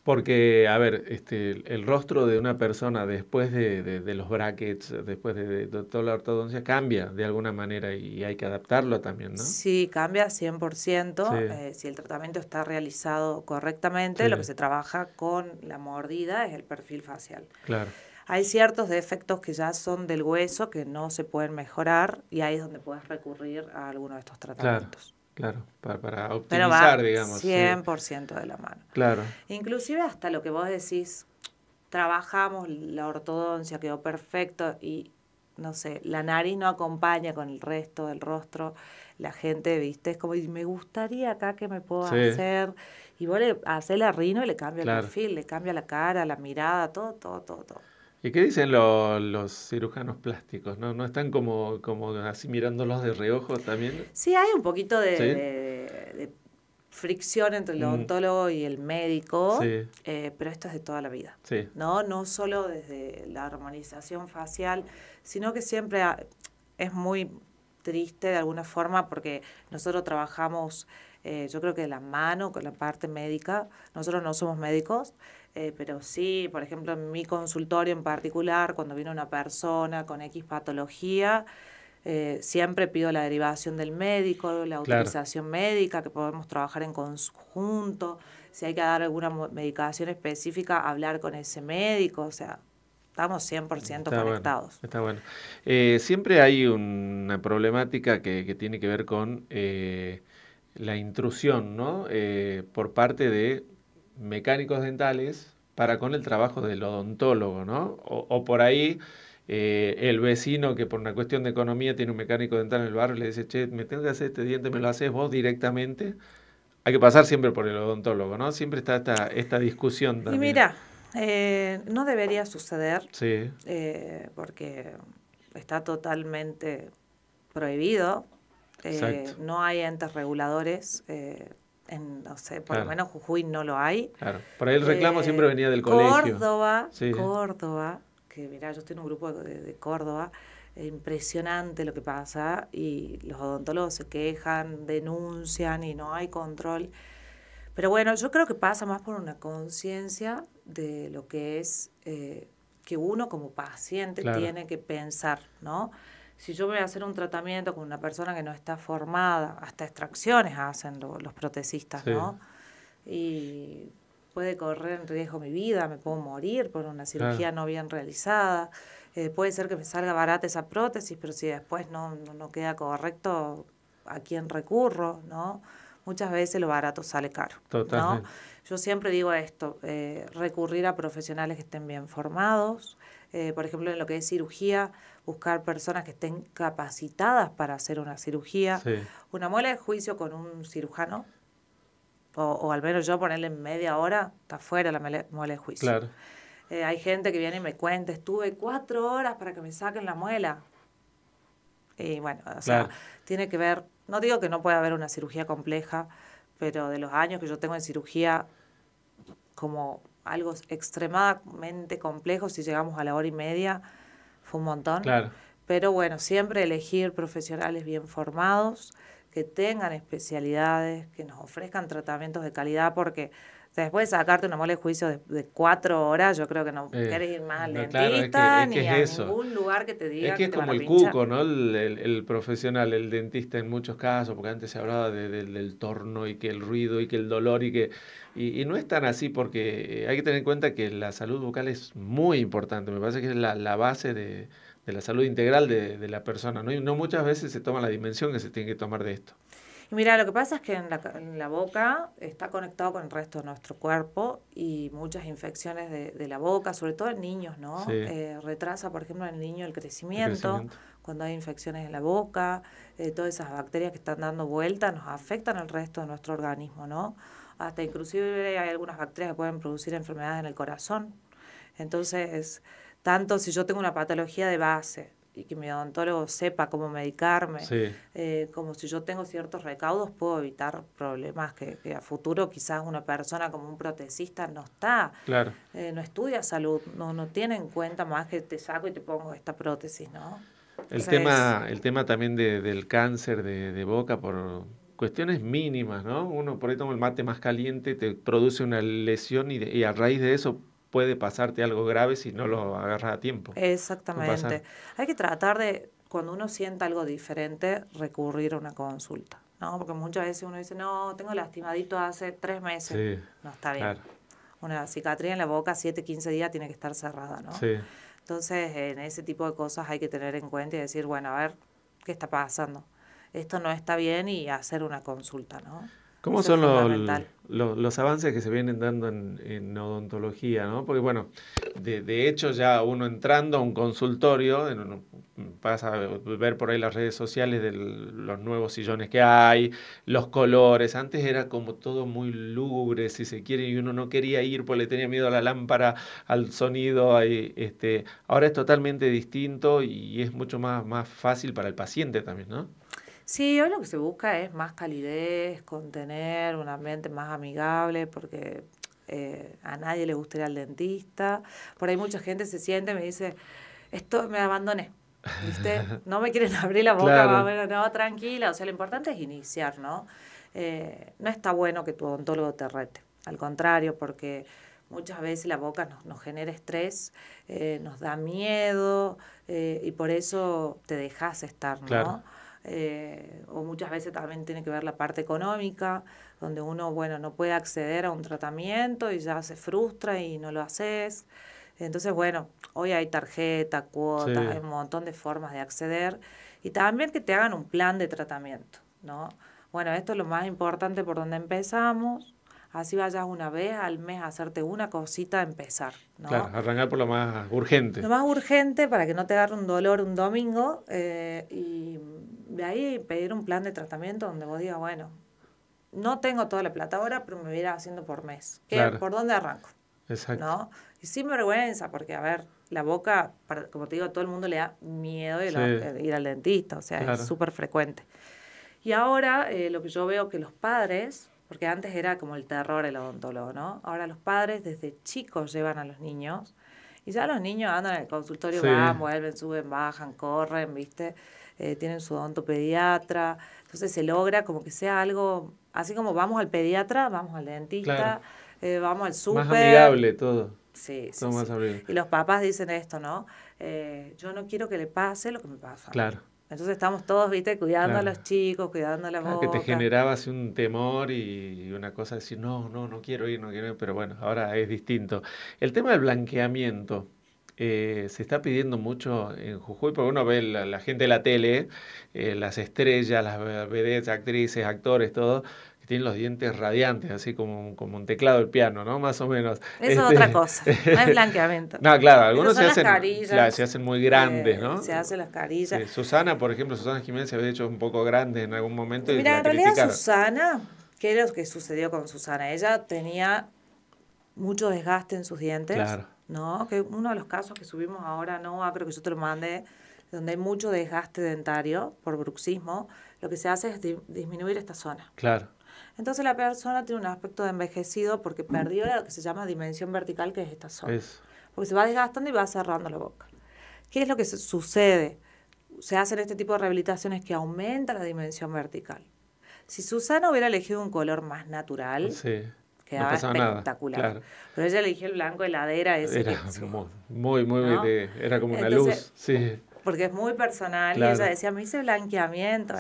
Porque, a ver, este, el rostro de una persona después de, los brackets, después de, toda la ortodoncia, cambia de alguna manera y hay que adaptarlo también, ¿no? Sí, cambia 100%. Eh, si el tratamiento está realizado correctamente, lo que se trabaja con la mordida es el perfil facial. Claro. Hay ciertos defectos que ya son del hueso que no se pueden mejorar y ahí es donde puedes recurrir a alguno de estos tratamientos. Claro, claro para, para optimizar, Pero va 100% de la mano. Claro. Inclusive hasta lo que vos decís, trabajamos, la ortodoncia quedó perfecto y no sé, la nariz no acompaña con el resto del rostro, la gente, viste, es como, me gustaría acá que me pueda hacer, y vos le haces la rino y le cambia el perfil, le cambia la cara, la mirada, todo, todo, todo, todo. ¿Y qué dicen los cirujanos plásticos? ¿No, están como, como así mirándolos de reojo también? Sí, hay un poquito de, fricción entre el mm. odontólogo y el médico, eh, pero esto es de toda la vida. ¿no? no solo desde la armonización facial, sino que siempre es muy triste de alguna forma porque nosotros trabajamos, eh, yo creo que de la mano con la parte médica, nosotros no somos médicos, eh, pero sí, por ejemplo, en mi consultorio en particular, cuando viene una persona con X patología, eh, siempre pido la derivación del médico, la autorización médica, que podemos trabajar en conjunto. Si hay que dar alguna medicación específica, hablar con ese médico, o sea, estamos 100% conectados. está bueno. Eh, siempre hay una problemática que, que tiene que ver con la intrusión, ¿no? por parte de mecánicos dentales para con el trabajo del odontólogo, ¿no? O, por ahí eh, el vecino que por una cuestión de economía tiene un mecánico dental en el barrio y le dice, che, me tengo que hacer este diente, me lo haces vos directamente. Hay que pasar siempre por el odontólogo, ¿no? Siempre está esta, esta discusión. Y mira, eh, no debería suceder, eh, porque está totalmente prohibido. no hay entes reguladores no sé, por lo menos Jujuy no lo hay. Claro. Por ahí el reclamo eh, siempre venía del colegio. Córdoba, Córdoba, que mirá, yo estoy en un grupo de, Córdoba, impresionante lo que pasa y los odontólogos se quejan, denuncian y no hay control. Pero bueno, yo creo que pasa más por una conciencia de lo que es eh, que uno como paciente tiene que pensar, ¿no? si yo voy a hacer un tratamiento con una persona que no está formada, hasta extracciones hacen los protecistas, ¿no? Y puede correr en riesgo mi vida, me puedo morir por una cirugía no bien realizada. Eh, puede ser que me salga barata esa prótesis, pero si después no, queda correcto, ¿a quién recurro? ¿no? Muchas veces lo barato sale caro. ¿no? Yo siempre digo esto, eh, recurrir a profesionales que estén bien formados, eh, por ejemplo, en lo que es cirugía, buscar personas que estén capacitadas para hacer una cirugía. Una muela de juicio con un cirujano, o, al menos yo ponerle media hora, está fuera la muela de juicio. Claro. Eh, hay gente que viene y me cuenta, estuve cuatro horas para que me saquen la muela. Y bueno, o sea, tiene que ver, no digo que no pueda haber una cirugía compleja, pero de los años que yo tengo en cirugía, como algo extremadamente complejo, si llegamos a la hora y media, fue un montón. Pero bueno, siempre elegir profesionales bien formados, que tengan especialidades, que nos ofrezcan tratamientos de calidad, porque después de sacarte una mole de juicio de, cuatro horas, yo creo que no eh, ir más al dentista ni a ningún lugar que te diga. Es que, es como el cuco, ¿no? El, profesional, el dentista en muchos casos, porque antes se hablaba del torno y que el ruido y que el dolor y que. Y, no es tan así porque eh, hay que tener en cuenta que la salud vocal es muy importante. Me parece que es la, base de, de, la salud integral de, la persona, ¿no? Y no muchas veces se toma la dimensión que se tiene que tomar de esto mira, lo que pasa es que en la, boca está conectado con el resto de nuestro cuerpo y muchas infecciones de, la boca, sobre todo en niños, ¿no? Eh, retrasa, por ejemplo, en el niño el crecimiento, cuando hay infecciones en la boca, eh, todas esas bacterias que están dando vuelta nos afectan al resto de nuestro organismo, ¿no? Hasta inclusive hay algunas bacterias que pueden producir enfermedades en el corazón. Entonces, tanto si yo tengo una patología de base, y que mi odontólogo sepa cómo medicarme, eh, como si yo tengo ciertos recaudos, puedo evitar problemas que, a futuro quizás una persona como un protecista no está, eh, no estudia salud, no, no tiene en cuenta más que te saco y te pongo esta prótesis, ¿no? El, tema, el tema también del cáncer de, boca por, cuestiones mínimas, ¿no? Uno por ahí toma el mate más caliente, te produce una lesión y, y a raíz de eso puede pasarte algo grave si no lo agarras a tiempo. Exactamente. Hay que tratar de, cuando uno sienta algo diferente, recurrir a una consulta. ¿no? Porque muchas veces uno dice, no, tengo lastimadito hace tres meses. no está bien. Una cicatriz en la boca, 7, 15 días, tiene que estar cerrada. ¿no? Sí. Entonces, en ese tipo de cosas hay que tener en cuenta y decir, bueno, a ver, ¿qué está pasando? Esto no está bien y hacer una consulta. ¿no? ¿Cómo son los, los, avances que se vienen dando en, odontología? ¿no? Porque bueno, de, hecho ya uno entrando a un consultorio, pasa a ver por ahí las redes sociales de los nuevos sillones que hay, los colores. Antes era como todo muy lúgubre, si se quiere, y uno no quería ir porque le tenía miedo a la lámpara, al sonido. Este, ahora es totalmente distinto y es mucho más, más fácil para el paciente también, ¿no? Sí, hoy lo que se busca es más calidez, contener un ambiente más amigable, porque eh, a nadie le gustaría ir al dentista. Por ahí mucha gente se siente y me dice, esto me abandoné. ¿Viste? No me quieren abrir la boca, ver no, tranquila. O sea, lo importante es iniciar, ¿no? Eh, no está bueno que tu odontólogo te rete. Al contrario, porque muchas veces la boca nos, nos genera estrés, eh, nos da miedo y por eso te dejas estar, ¿no? Eh, o muchas veces también tiene que ver la parte económica, donde uno, bueno, no puede acceder a un tratamiento y ya se frustra y no lo haces. Entonces, bueno, hoy hay tarjeta, cuotas, hay un montón de formas de acceder y también que te hagan un plan de tratamiento, ¿no? Bueno, esto es lo más importante por donde empezamos. Así vayas una vez al mes a hacerte una cosita, a empezar. ¿no? Claro, arrancar por lo más urgente. Lo más urgente para que no te agarre un dolor un domingo eh, y de ahí pedir un plan de tratamiento donde vos digas, bueno, no tengo toda la plata ahora, pero me voy haciendo por mes. ¿Qué, ¿Por dónde arranco? Exacto. ¿No? Y sin vergüenza, porque, a ver, la boca, como te digo, a todo el mundo le da miedo ir al dentista, o sea, es súper frecuente. Y ahora eh, lo que yo veo que los padres, porque antes era como el terror el odontólogo, ¿no? Ahora los padres desde chicos llevan a los niños y ya los niños andan en el consultorio, van, vuelven, suben, bajan, corren, ¿viste? Eh, tienen su odontopediatra. Entonces se logra como que sea algo, así como vamos al pediatra, vamos al dentista, eh, vamos al súper. Más amigable todo. Sí, sí, Y los papás dicen esto, ¿no? Eh, yo no quiero que le pase lo que me pasa. Claro. Entonces estamos todos, viste, cuidando a los chicos, cuidando a la claro, ah, que te generaba así un temor y una cosa de decir, no, no, no quiero ir, no quiero ir, pero bueno, ahora es distinto. El tema del blanqueamiento, eh, se está pidiendo mucho en Jujuy, porque uno ve la, gente de la tele, eh, las estrellas, las vedettes, actrices, actores, todo, que tienen los dientes radiantes, así como, como un teclado del piano, ¿no? Más o menos. Eso es este, otra cosa, no es blanqueamiento. no, claro, algunos se hacen, carillas. se hacen muy grandes, ¿no? Se hacen las carillas. Eh, Susana, por ejemplo, Susana Jiménez se había hecho un poco grande en algún momento. Mira, en realidad Susana, ¿qué es lo que sucedió con Susana? Ella tenía mucho desgaste en sus dientes. Claro ¿no? Que uno de los casos que subimos ahora, no, creo ah, que yo te lo mandé, donde hay mucho desgaste dentario por bruxismo, lo que se hace es disminuir esta zona. Claro. Entonces la persona tiene un aspecto de envejecido porque perdió lo que se llama dimensión vertical, que es esta zona. Porque se va desgastando y va cerrando la boca. ¿Qué es lo que sucede? Se hacen este tipo de rehabilitaciones que aumenta la dimensión vertical. Si Susana hubiera elegido un color más natural, sí. Quedaba espectacular. Pero ella le dije el blanco heladera ese. Era muy, era como una luz. Porque es muy personal y ella decía, me hice blanqueamiento.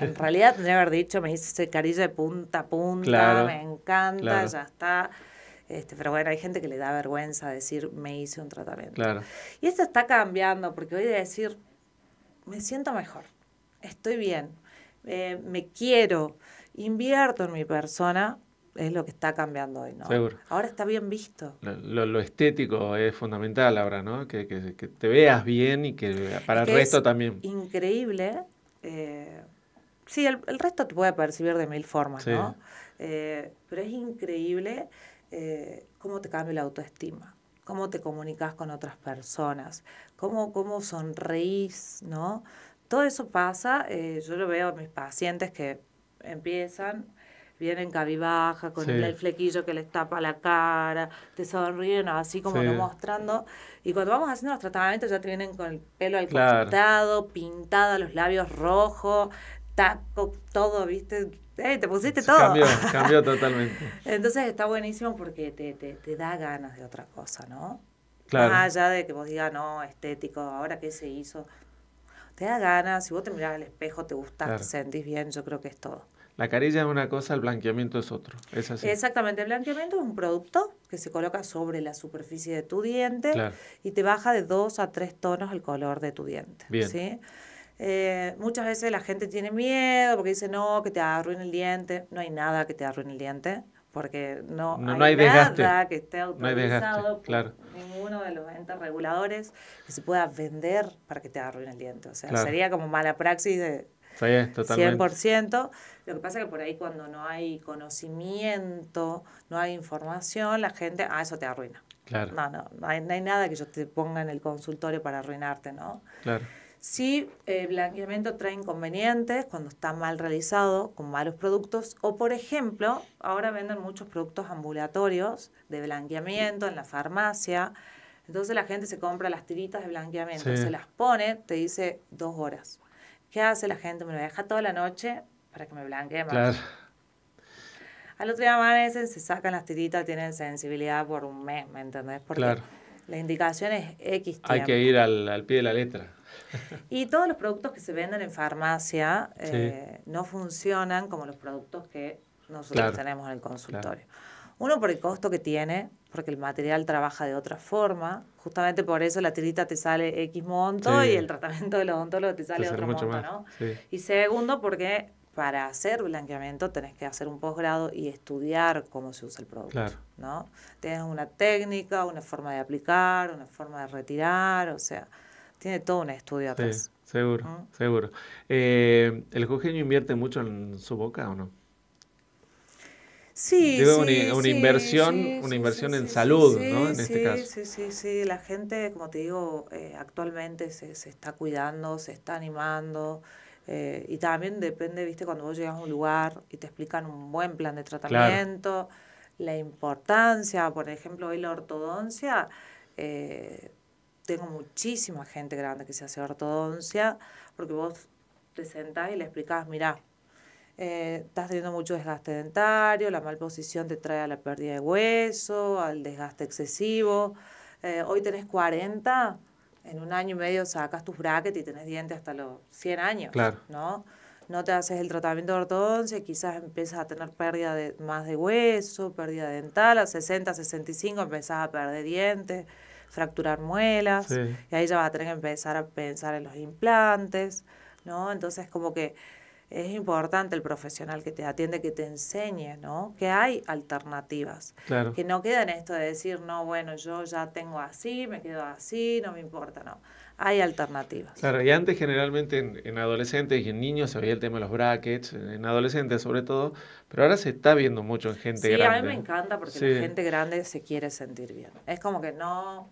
en realidad tendría que haber dicho, me hice carilla de punta a punta, me encanta, ya está. Este, pero bueno, hay gente que le da vergüenza decir, me hice un tratamiento. Y eso está cambiando, porque hoy de decir, me siento mejor, estoy bien, eh, me quiero, invierto en mi persona, es lo que está cambiando hoy, ¿no? Ahora está bien visto. Lo, estético es fundamental ahora, ¿no? Que, que, te veas bien y que para el resto es también. Increíble. Eh, sí, el, resto te puede percibir de mil formas, ¿no? Eh, pero es increíble eh, cómo te cambia la autoestima, cómo te comunicas con otras personas, cómo, cómo sonreís, ¿no? Todo eso pasa, yo lo veo en mis pacientes que empiezan vienen cabibaja, con el flequillo que les tapa la cara, te sonríen así como lo mostrando. Y cuando vamos haciendo los tratamientos ya te vienen con el pelo al pintado, los labios rojos, taco, todo, ¿viste? te pusiste todo. Cambió, cambió totalmente. Entonces está buenísimo porque te, te, te, da ganas de otra cosa, ¿no? Claro. Más allá de que vos digas, no, estético, ahora qué se hizo. Te da ganas, si vos te mirás al espejo, te gustas, te sentís bien, yo creo que es todo. La carilla es una cosa, el blanqueamiento es otro. Exactamente, el blanqueamiento es un producto que se coloca sobre la superficie de tu diente y te baja de dos a tres tonos el color de tu diente. Eh, muchas veces la gente tiene miedo porque dice, no, que te arruine el diente. No hay nada que te arruine el diente porque no, hay, nada que esté autorizado ninguno de los entes reguladores que se pueda vender para que te arruine el diente. O sea, sería como mala praxis de totalmente. 100%. Lo que pasa que por ahí cuando no hay conocimiento, no hay información, la gente, ah, eso te arruina. No, no, no hay, nada que yo te ponga en el consultorio para arruinarte, ¿no? Claro. Sí, el eh, blanqueamiento trae inconvenientes cuando está mal realizado con malos productos o, por ejemplo, ahora venden muchos productos ambulatorios de blanqueamiento en la farmacia. Entonces la gente se compra las tiritas de blanqueamiento, se las pone, te dice dos horas. ¿Qué hace la gente? Me lo deja toda la noche para que me blanquee más. Al otro día veces se sacan las tiritas, tienen sensibilidad por un mes, ¿me entendés? Porque las la indicación es X tiempo. Hay que ir al, pie de la letra. Y todos los productos que se venden en farmacia eh, no funcionan como los productos que nosotros tenemos en el consultorio. Uno por el costo que tiene, porque el material trabaja de otra forma. Justamente por eso la tirita te sale X monto y el tratamiento de los odontólogos te sale otro monto, ¿no? Y segundo, porque para hacer blanqueamiento tenés que hacer un posgrado y estudiar cómo se usa el producto. ¿no? Tienes una técnica, una forma de aplicar, una forma de retirar, o sea, tiene todo un estudio atrás. Sí, seguro, ¿Mm? seguro. Eh, ¿El jujeño invierte mucho en su boca o no? Sí, sí, una, una inversión, una inversión en salud, ¿no? En este caso. Sí, sí, sí. La gente, como te digo, eh, actualmente se, está cuidando, se está animando. Eh, y también depende, viste, cuando vos llegas a un lugar y te explican un buen plan de tratamiento, la importancia, por ejemplo, hoy la ortodoncia, eh, tengo muchísima gente grande que se hace ortodoncia, porque vos te sentás y le explicás, mirá, eh, estás teniendo mucho desgaste dentario, la posición te trae a la pérdida de hueso, al desgaste excesivo. Eh, hoy tenés 40, en un año y medio sacas tus brackets y tenés dientes hasta los 100 años, ¿no? No te haces el tratamiento de ortodoncia, quizás empiezas a tener pérdida de, más de hueso, pérdida dental, a 60, 65 empezás a perder dientes, fracturar muelas, y ahí ya vas a tener que empezar a pensar en los implantes, ¿no? Entonces como que es importante el profesional que te atiende, que te enseñe, ¿no? Que hay alternativas. Claro. Que no queda en esto de decir, no, bueno, yo ya tengo así, me quedo así, no me importa, no. Hay alternativas. Claro, y antes generalmente en, adolescentes y en niños se veía el tema de los brackets, en adolescentes sobre todo, pero ahora se está viendo mucho en gente grande. Sí, a mí me encanta porque la gente grande se quiere sentir bien. Es como que no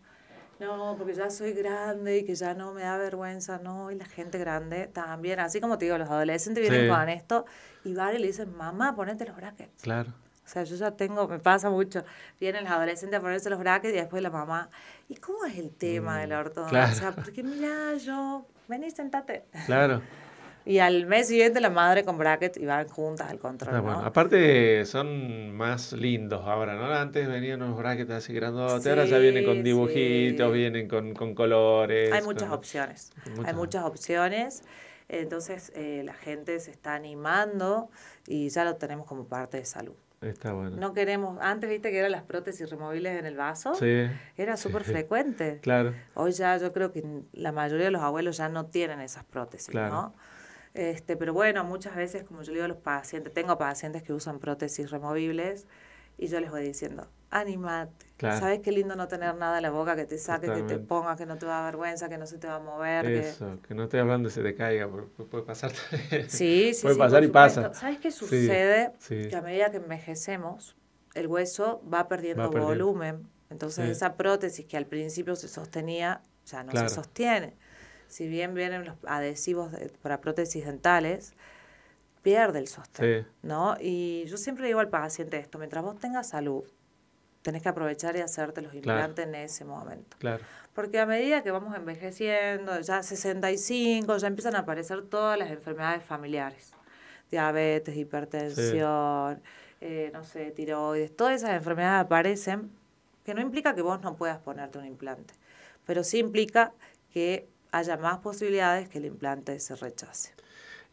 no, porque ya soy grande y que ya no me da vergüenza, no, y la gente grande también, así como te digo, los adolescentes vienen con esto y van y le dicen, mamá, ponete los brackets. Claro. O sea, yo ya tengo, me pasa mucho, vienen los adolescentes a ponerse los brackets y después la mamá, ¿y cómo es el tema mm, de la ortodoncia? Porque mira, yo, vení, sentate. Claro. Y al mes siguiente la madre con bracket y van juntas al control. Ah, aparte son más lindos ahora, ¿no? Antes venían unos brackets así grandotes, ahora ya vienen con dibujitos, vienen con, colores. Hay muchas opciones, hay muchas opciones. Entonces eh, la gente se está animando y ya lo tenemos como parte de salud. Está bueno. No queremos, antes viste que eran las prótesis removibles en el vaso, sí. era súper frecuente. Claro. Hoy ya yo creo que la mayoría de los abuelos ya no tienen esas prótesis, ¿no? Este, pero bueno, muchas veces, como yo le digo a los pacientes, tengo pacientes que usan prótesis removibles y yo les voy diciendo, animate. ¿Sabes qué lindo no tener nada en la boca que te saque, que te ponga, que no te va da vergüenza, que no se te va a mover? que, no estoy hablando se te caiga, puede pasar. Sí, puede pasar y pasa. ¿Sabes qué sucede? Que a medida que envejecemos, el hueso va perdiendo, volumen. Entonces esa prótesis que al principio se sostenía ya no se sostiene si bien vienen los adhesivos para prótesis dentales, pierde el sostén, ¿no? Y yo siempre digo al paciente esto, mientras vos tengas salud, tenés que aprovechar y hacerte los implantes en ese momento. Claro. Porque a medida que vamos envejeciendo, ya 65, ya empiezan a aparecer todas las enfermedades familiares. Diabetes, hipertensión, eh, no sé, tiroides, todas esas enfermedades aparecen, que no implica que vos no puedas ponerte un implante, pero sí implica que haya más posibilidades que el implante se rechace.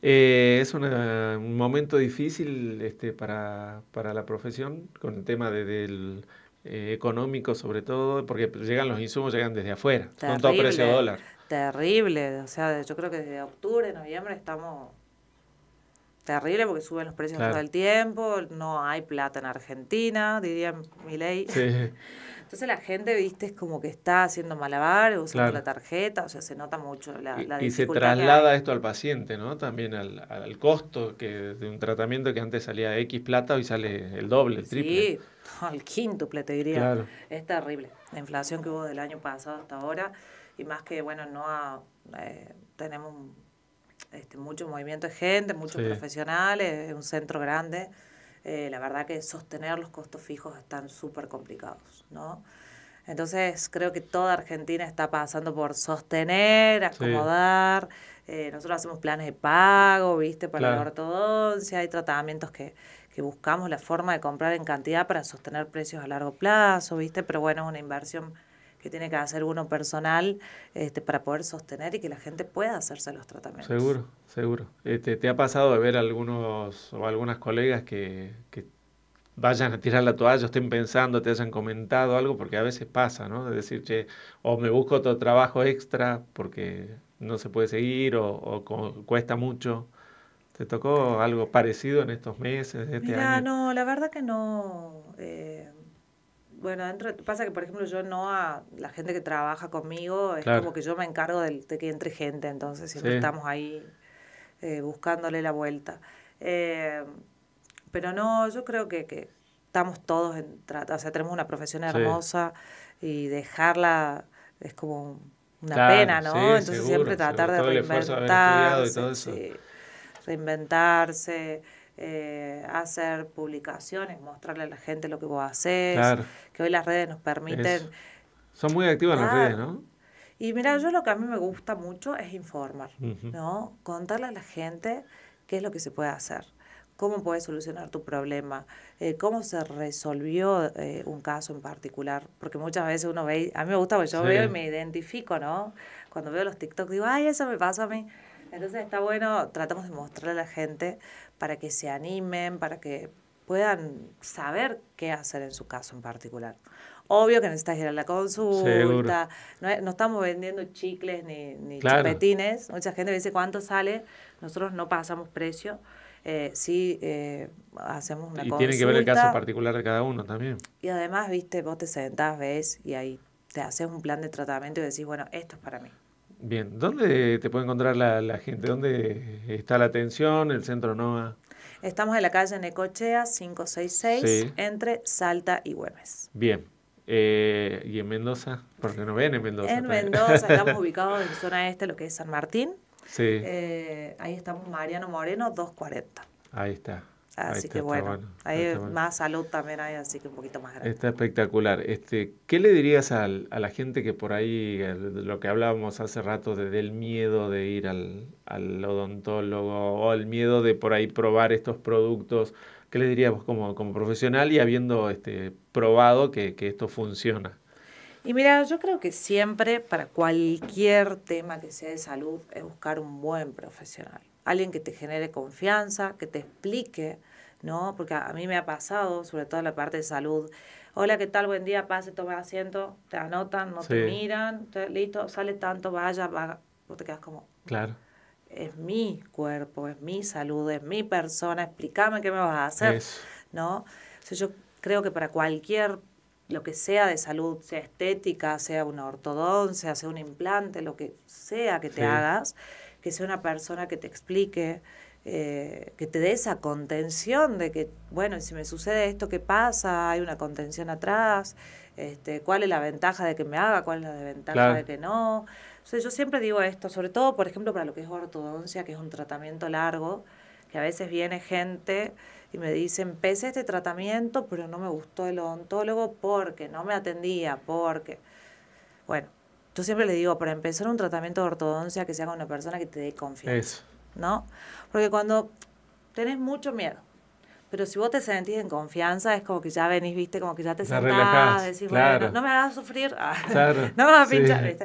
Eh, es un momento difícil este, para, la profesión, con el tema del eh, económico sobre todo, porque llegan los insumos, llegan desde afuera, con todo precio dólar. Terrible, o sea, yo creo que desde octubre, noviembre estamos terrible porque suben los precios todo el tiempo, no hay plata en Argentina, diría mi ley. Sí. Entonces la gente, viste, es como que está haciendo malabar, usando la tarjeta, o sea, se nota mucho la, y, Y se traslada esto al paciente, ¿no? También al, costo que, de un tratamiento que antes salía X plata, hoy sale el doble, el triple. Sí, al quíntuple te diría. Claro. Es terrible. La inflación que hubo del año pasado hasta ahora, y más que, bueno, no eh, tenemos este, mucho movimiento de gente, muchos profesionales, un centro grande. Eh, la verdad que sostener los costos fijos están súper complicados, ¿no? Entonces creo que toda Argentina está pasando por sostener, acomodar. Eh, nosotros hacemos planes de pago, viste, para la ortodoncia, hay tratamientos que, que buscamos la forma de comprar en cantidad para sostener precios a largo plazo, viste, pero bueno, es una inversión que tiene que hacer uno personal este, para poder sostener y que la gente pueda hacerse los tratamientos. Seguro, seguro. Este, ¿Te ha pasado de ver algunos o algunas colegas que, vayan a tirar la toalla, estén pensando, te hayan comentado algo? Porque a veces pasa, ¿no? De decir, che, o me busco otro trabajo extra porque no se puede seguir o, cuesta mucho. ¿Te tocó algo parecido en estos meses, este no, la verdad que no. Eh, bueno, pasa que, por ejemplo, yo no a la gente que trabaja conmigo, es como que yo me encargo de, que entre gente, entonces siempre estamos ahí eh, buscándole la vuelta. Eh, pero no, yo creo que, estamos todos en tratar, o sea, tenemos una profesión hermosa y dejarla es como una pena, ¿no? entonces siempre tratar de reinventarse, reinventarse. Eh, hacer publicaciones, mostrarle a la gente lo que vos haces, que hoy las redes nos permiten... Son muy activas las redes, ¿no? Y mira, yo lo que a mí me gusta mucho es informar, ¿no? Contarle a la gente qué es lo que se puede hacer cómo puedes solucionar tu problema, eh, cómo se resolvió eh, un caso en particular, porque muchas veces uno ve, a mí me gusta porque yo veo y me identifico, ¿no? Cuando veo los TikTok digo, ay, eso me pasó a mí. Entonces está bueno, tratamos de mostrarle a la gente para que se animen, para que puedan saber qué hacer en su caso en particular. Obvio que necesitas ir a la consulta, no, estamos vendiendo chicles ni, chupetines, mucha gente dice cuánto sale, nosotros no pasamos precio. Eh, sí eh, hacemos una consulta. Y tiene que ver el caso particular de cada uno también. Y además, viste, vos te sentás, ves y ahí te haces un plan de tratamiento y decís, bueno, esto es para mí. Bien, ¿dónde te puede encontrar la, gente? ¿Dónde está la atención, el centro NOA? Estamos en la calle Necochea 566, entre Salta y Güemes. Bien. Eh, ¿Y en Mendoza? ¿Por qué no ven en Mendoza. En Mendoza, estamos ubicados en zona este, lo que es San Martín. Sí. Eh, ahí estamos Mariano Moreno 240. Ahí está. Así que bueno, hay más salud también así que un poquito más grande. Está espectacular. Este, ¿Qué le dirías a la gente que por ahí, lo que hablábamos hace rato, del miedo de ir al, odontólogo o el miedo de por ahí probar estos productos? ¿Qué le dirías como, profesional y habiendo este, probado que, que esto funciona? Y mira, yo creo que siempre para cualquier tema que sea de salud es buscar un buen profesional, alguien que te genere confianza, que te explique ¿no? Porque a, mí me ha pasado, sobre todo en la parte de salud. Hola, ¿qué tal? Buen día, pase, toma asiento, te anotan, no te miran, listo, sale tanto, vaya, va. Vos te quedas como. Claro. Es mi cuerpo, es mi salud, es mi persona, explícame qué me vas a hacer, ¿no? yo creo que para cualquier, lo que sea de salud, sea estética, sea una ortodoncia, sea un implante, lo que sea que te hagas, que sea una persona que te explique, eh, que te dé esa contención de que, bueno, si me sucede esto, ¿qué pasa? Hay una contención atrás, este, cuál es la ventaja de que me haga, cuál es la desventaja de que no. yo siempre digo esto, sobre todo, por ejemplo, para lo que es ortodoncia, que es un tratamiento largo, que a veces viene gente y me dice, empecé este tratamiento, pero no me gustó el odontólogo porque no me atendía, porque... Bueno, yo siempre le digo, para empezar un tratamiento de ortodoncia, que sea con una persona que te dé confianza. ¿no? Porque cuando tenés mucho miedo, pero si vos te sentís en confianza, es como que ya venís, viste, como que ya te sentás, decís, no me hagas sufrir, ah, no me vas a pinchar,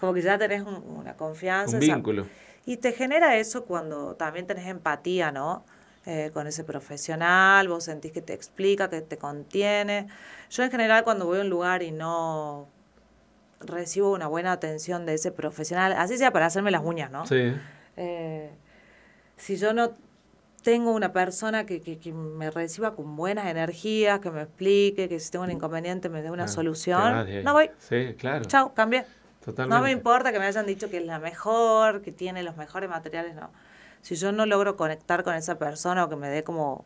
Como que ya tenés una confianza. Un vínculo. y te genera eso cuando también tenés empatía, ¿no? Eh, con ese profesional, vos sentís que te explica, que te contiene. Yo en general cuando voy a un lugar y no recibo una buena atención de ese profesional, así sea para hacerme las uñas, ¿no? Sí. Eh, si yo no tengo una persona que, que, me reciba con buenas energías, que me explique, que si tengo un mm. inconveniente me dé una solución. No voy. Sí, claro. Chao, cambié. No me importa que me hayan dicho que es la mejor, que tiene los mejores materiales, no. Si yo no logro conectar con esa persona o que me dé como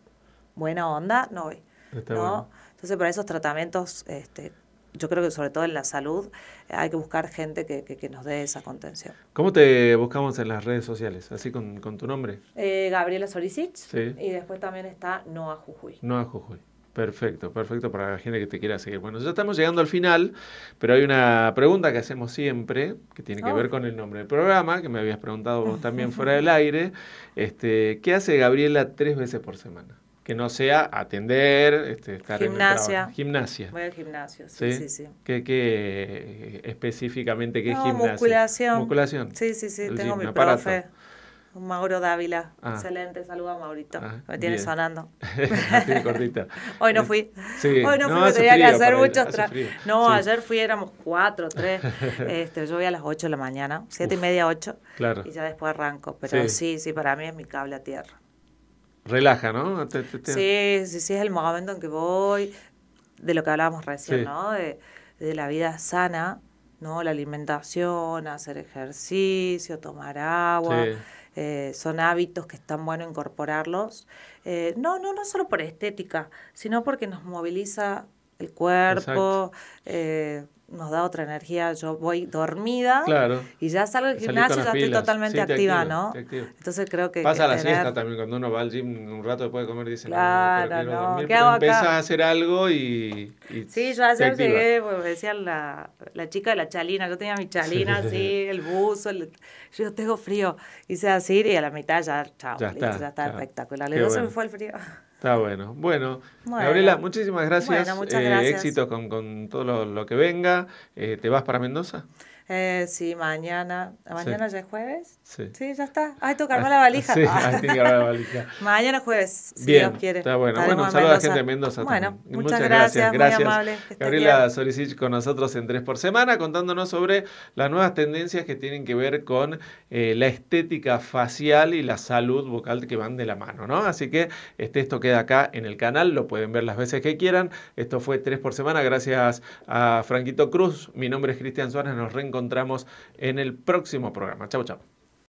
buena onda, no voy. Entonces, para esos tratamientos este, yo creo que sobre todo en la salud eh, hay que buscar gente que, que, nos dé esa contención. ¿Cómo te buscamos en las redes sociales? Así con, tu nombre. Eh, Gabriela Solisich. Y después también está Noa Jujuy. Noa Jujuy. Perfecto, perfecto para la gente que te quiera seguir. Bueno, ya estamos llegando al final, pero hay una pregunta que hacemos siempre, que tiene que oh. ver con el nombre del programa, que me habías preguntado también fuera del aire. Este, ¿Qué hace Gabriela tres veces por semana? que no sea atender, este, estar gimnasia. en el gimnasia. Voy al gimnasio, sí, sí, sí. ¿Qué, eh, específicamente qué no, gimnasia? Musculación. Sí, sí, sí, tengo mi profe. Mauro Dávila, ah. excelente, saluda a Maurito, ah, me tiene sonando. Hoy no fui. Hoy no, fui, no, tenía que hacer muchos No, ayer fui, éramos cuatro, tres. Este, yo voy a las ocho de la mañana, siete y media, ocho. Claro. Y ya después arranco. Pero sí. sí, sí, para mí es mi cable a tierra relaja, ¿no? Sí, sí, sí, es el momento en que voy, de lo que hablábamos recién, ¿no? De, la vida sana, ¿no? La alimentación, hacer ejercicio, tomar agua. Eh, son hábitos que están bueno incorporarlos. Eh, no, no, no solo por estética, sino porque nos moviliza el cuerpo, eh, nos da otra energía. Yo voy dormida y ya salgo del gimnasio y ya estoy totalmente activa, ¿no? Entonces creo que. Pasa la siesta también, cuando uno va al gym un rato después de comer dice claro, no, ¿Qué hago acá? a hacer algo y. sí, yo ayer llegué, pues, me decía la, la, chica de la chalina, yo tenía mi chalina así, el buzo, el, yo tengo frío. Hice así y a la mitad ya, chao, ya, está, espectacular. Luego se me fue el frío. Está bueno. Bueno, Gabriela, muchísimas gracias. Eh, éxito con, todo lo, que venga. Eh, ¿Te vas para Mendoza? Eh, sí, mañana. ¿Mañana ya es jueves? Sí. ya está. Ay, tu que la ah, valija. Sí, hay que armar la valija. mañana jueves, si Dios quiere. Está bueno. Bueno, bueno, saludo a la gente de Mendoza. Bueno, muchas, gracias, gracias. Muy amable. Gabriela Sorisic con nosotros en 3 por semana contándonos sobre las nuevas tendencias que tienen que ver con eh, la estética facial y la salud vocal que van de la mano, ¿no? Así que este, esto queda acá en el canal, lo pueden ver las veces que quieran. Esto fue 3 por semana. Gracias a Franquito Cruz. Mi nombre es Cristian Suárez. Nos reencontramos encontramos en el próximo programa. chao chao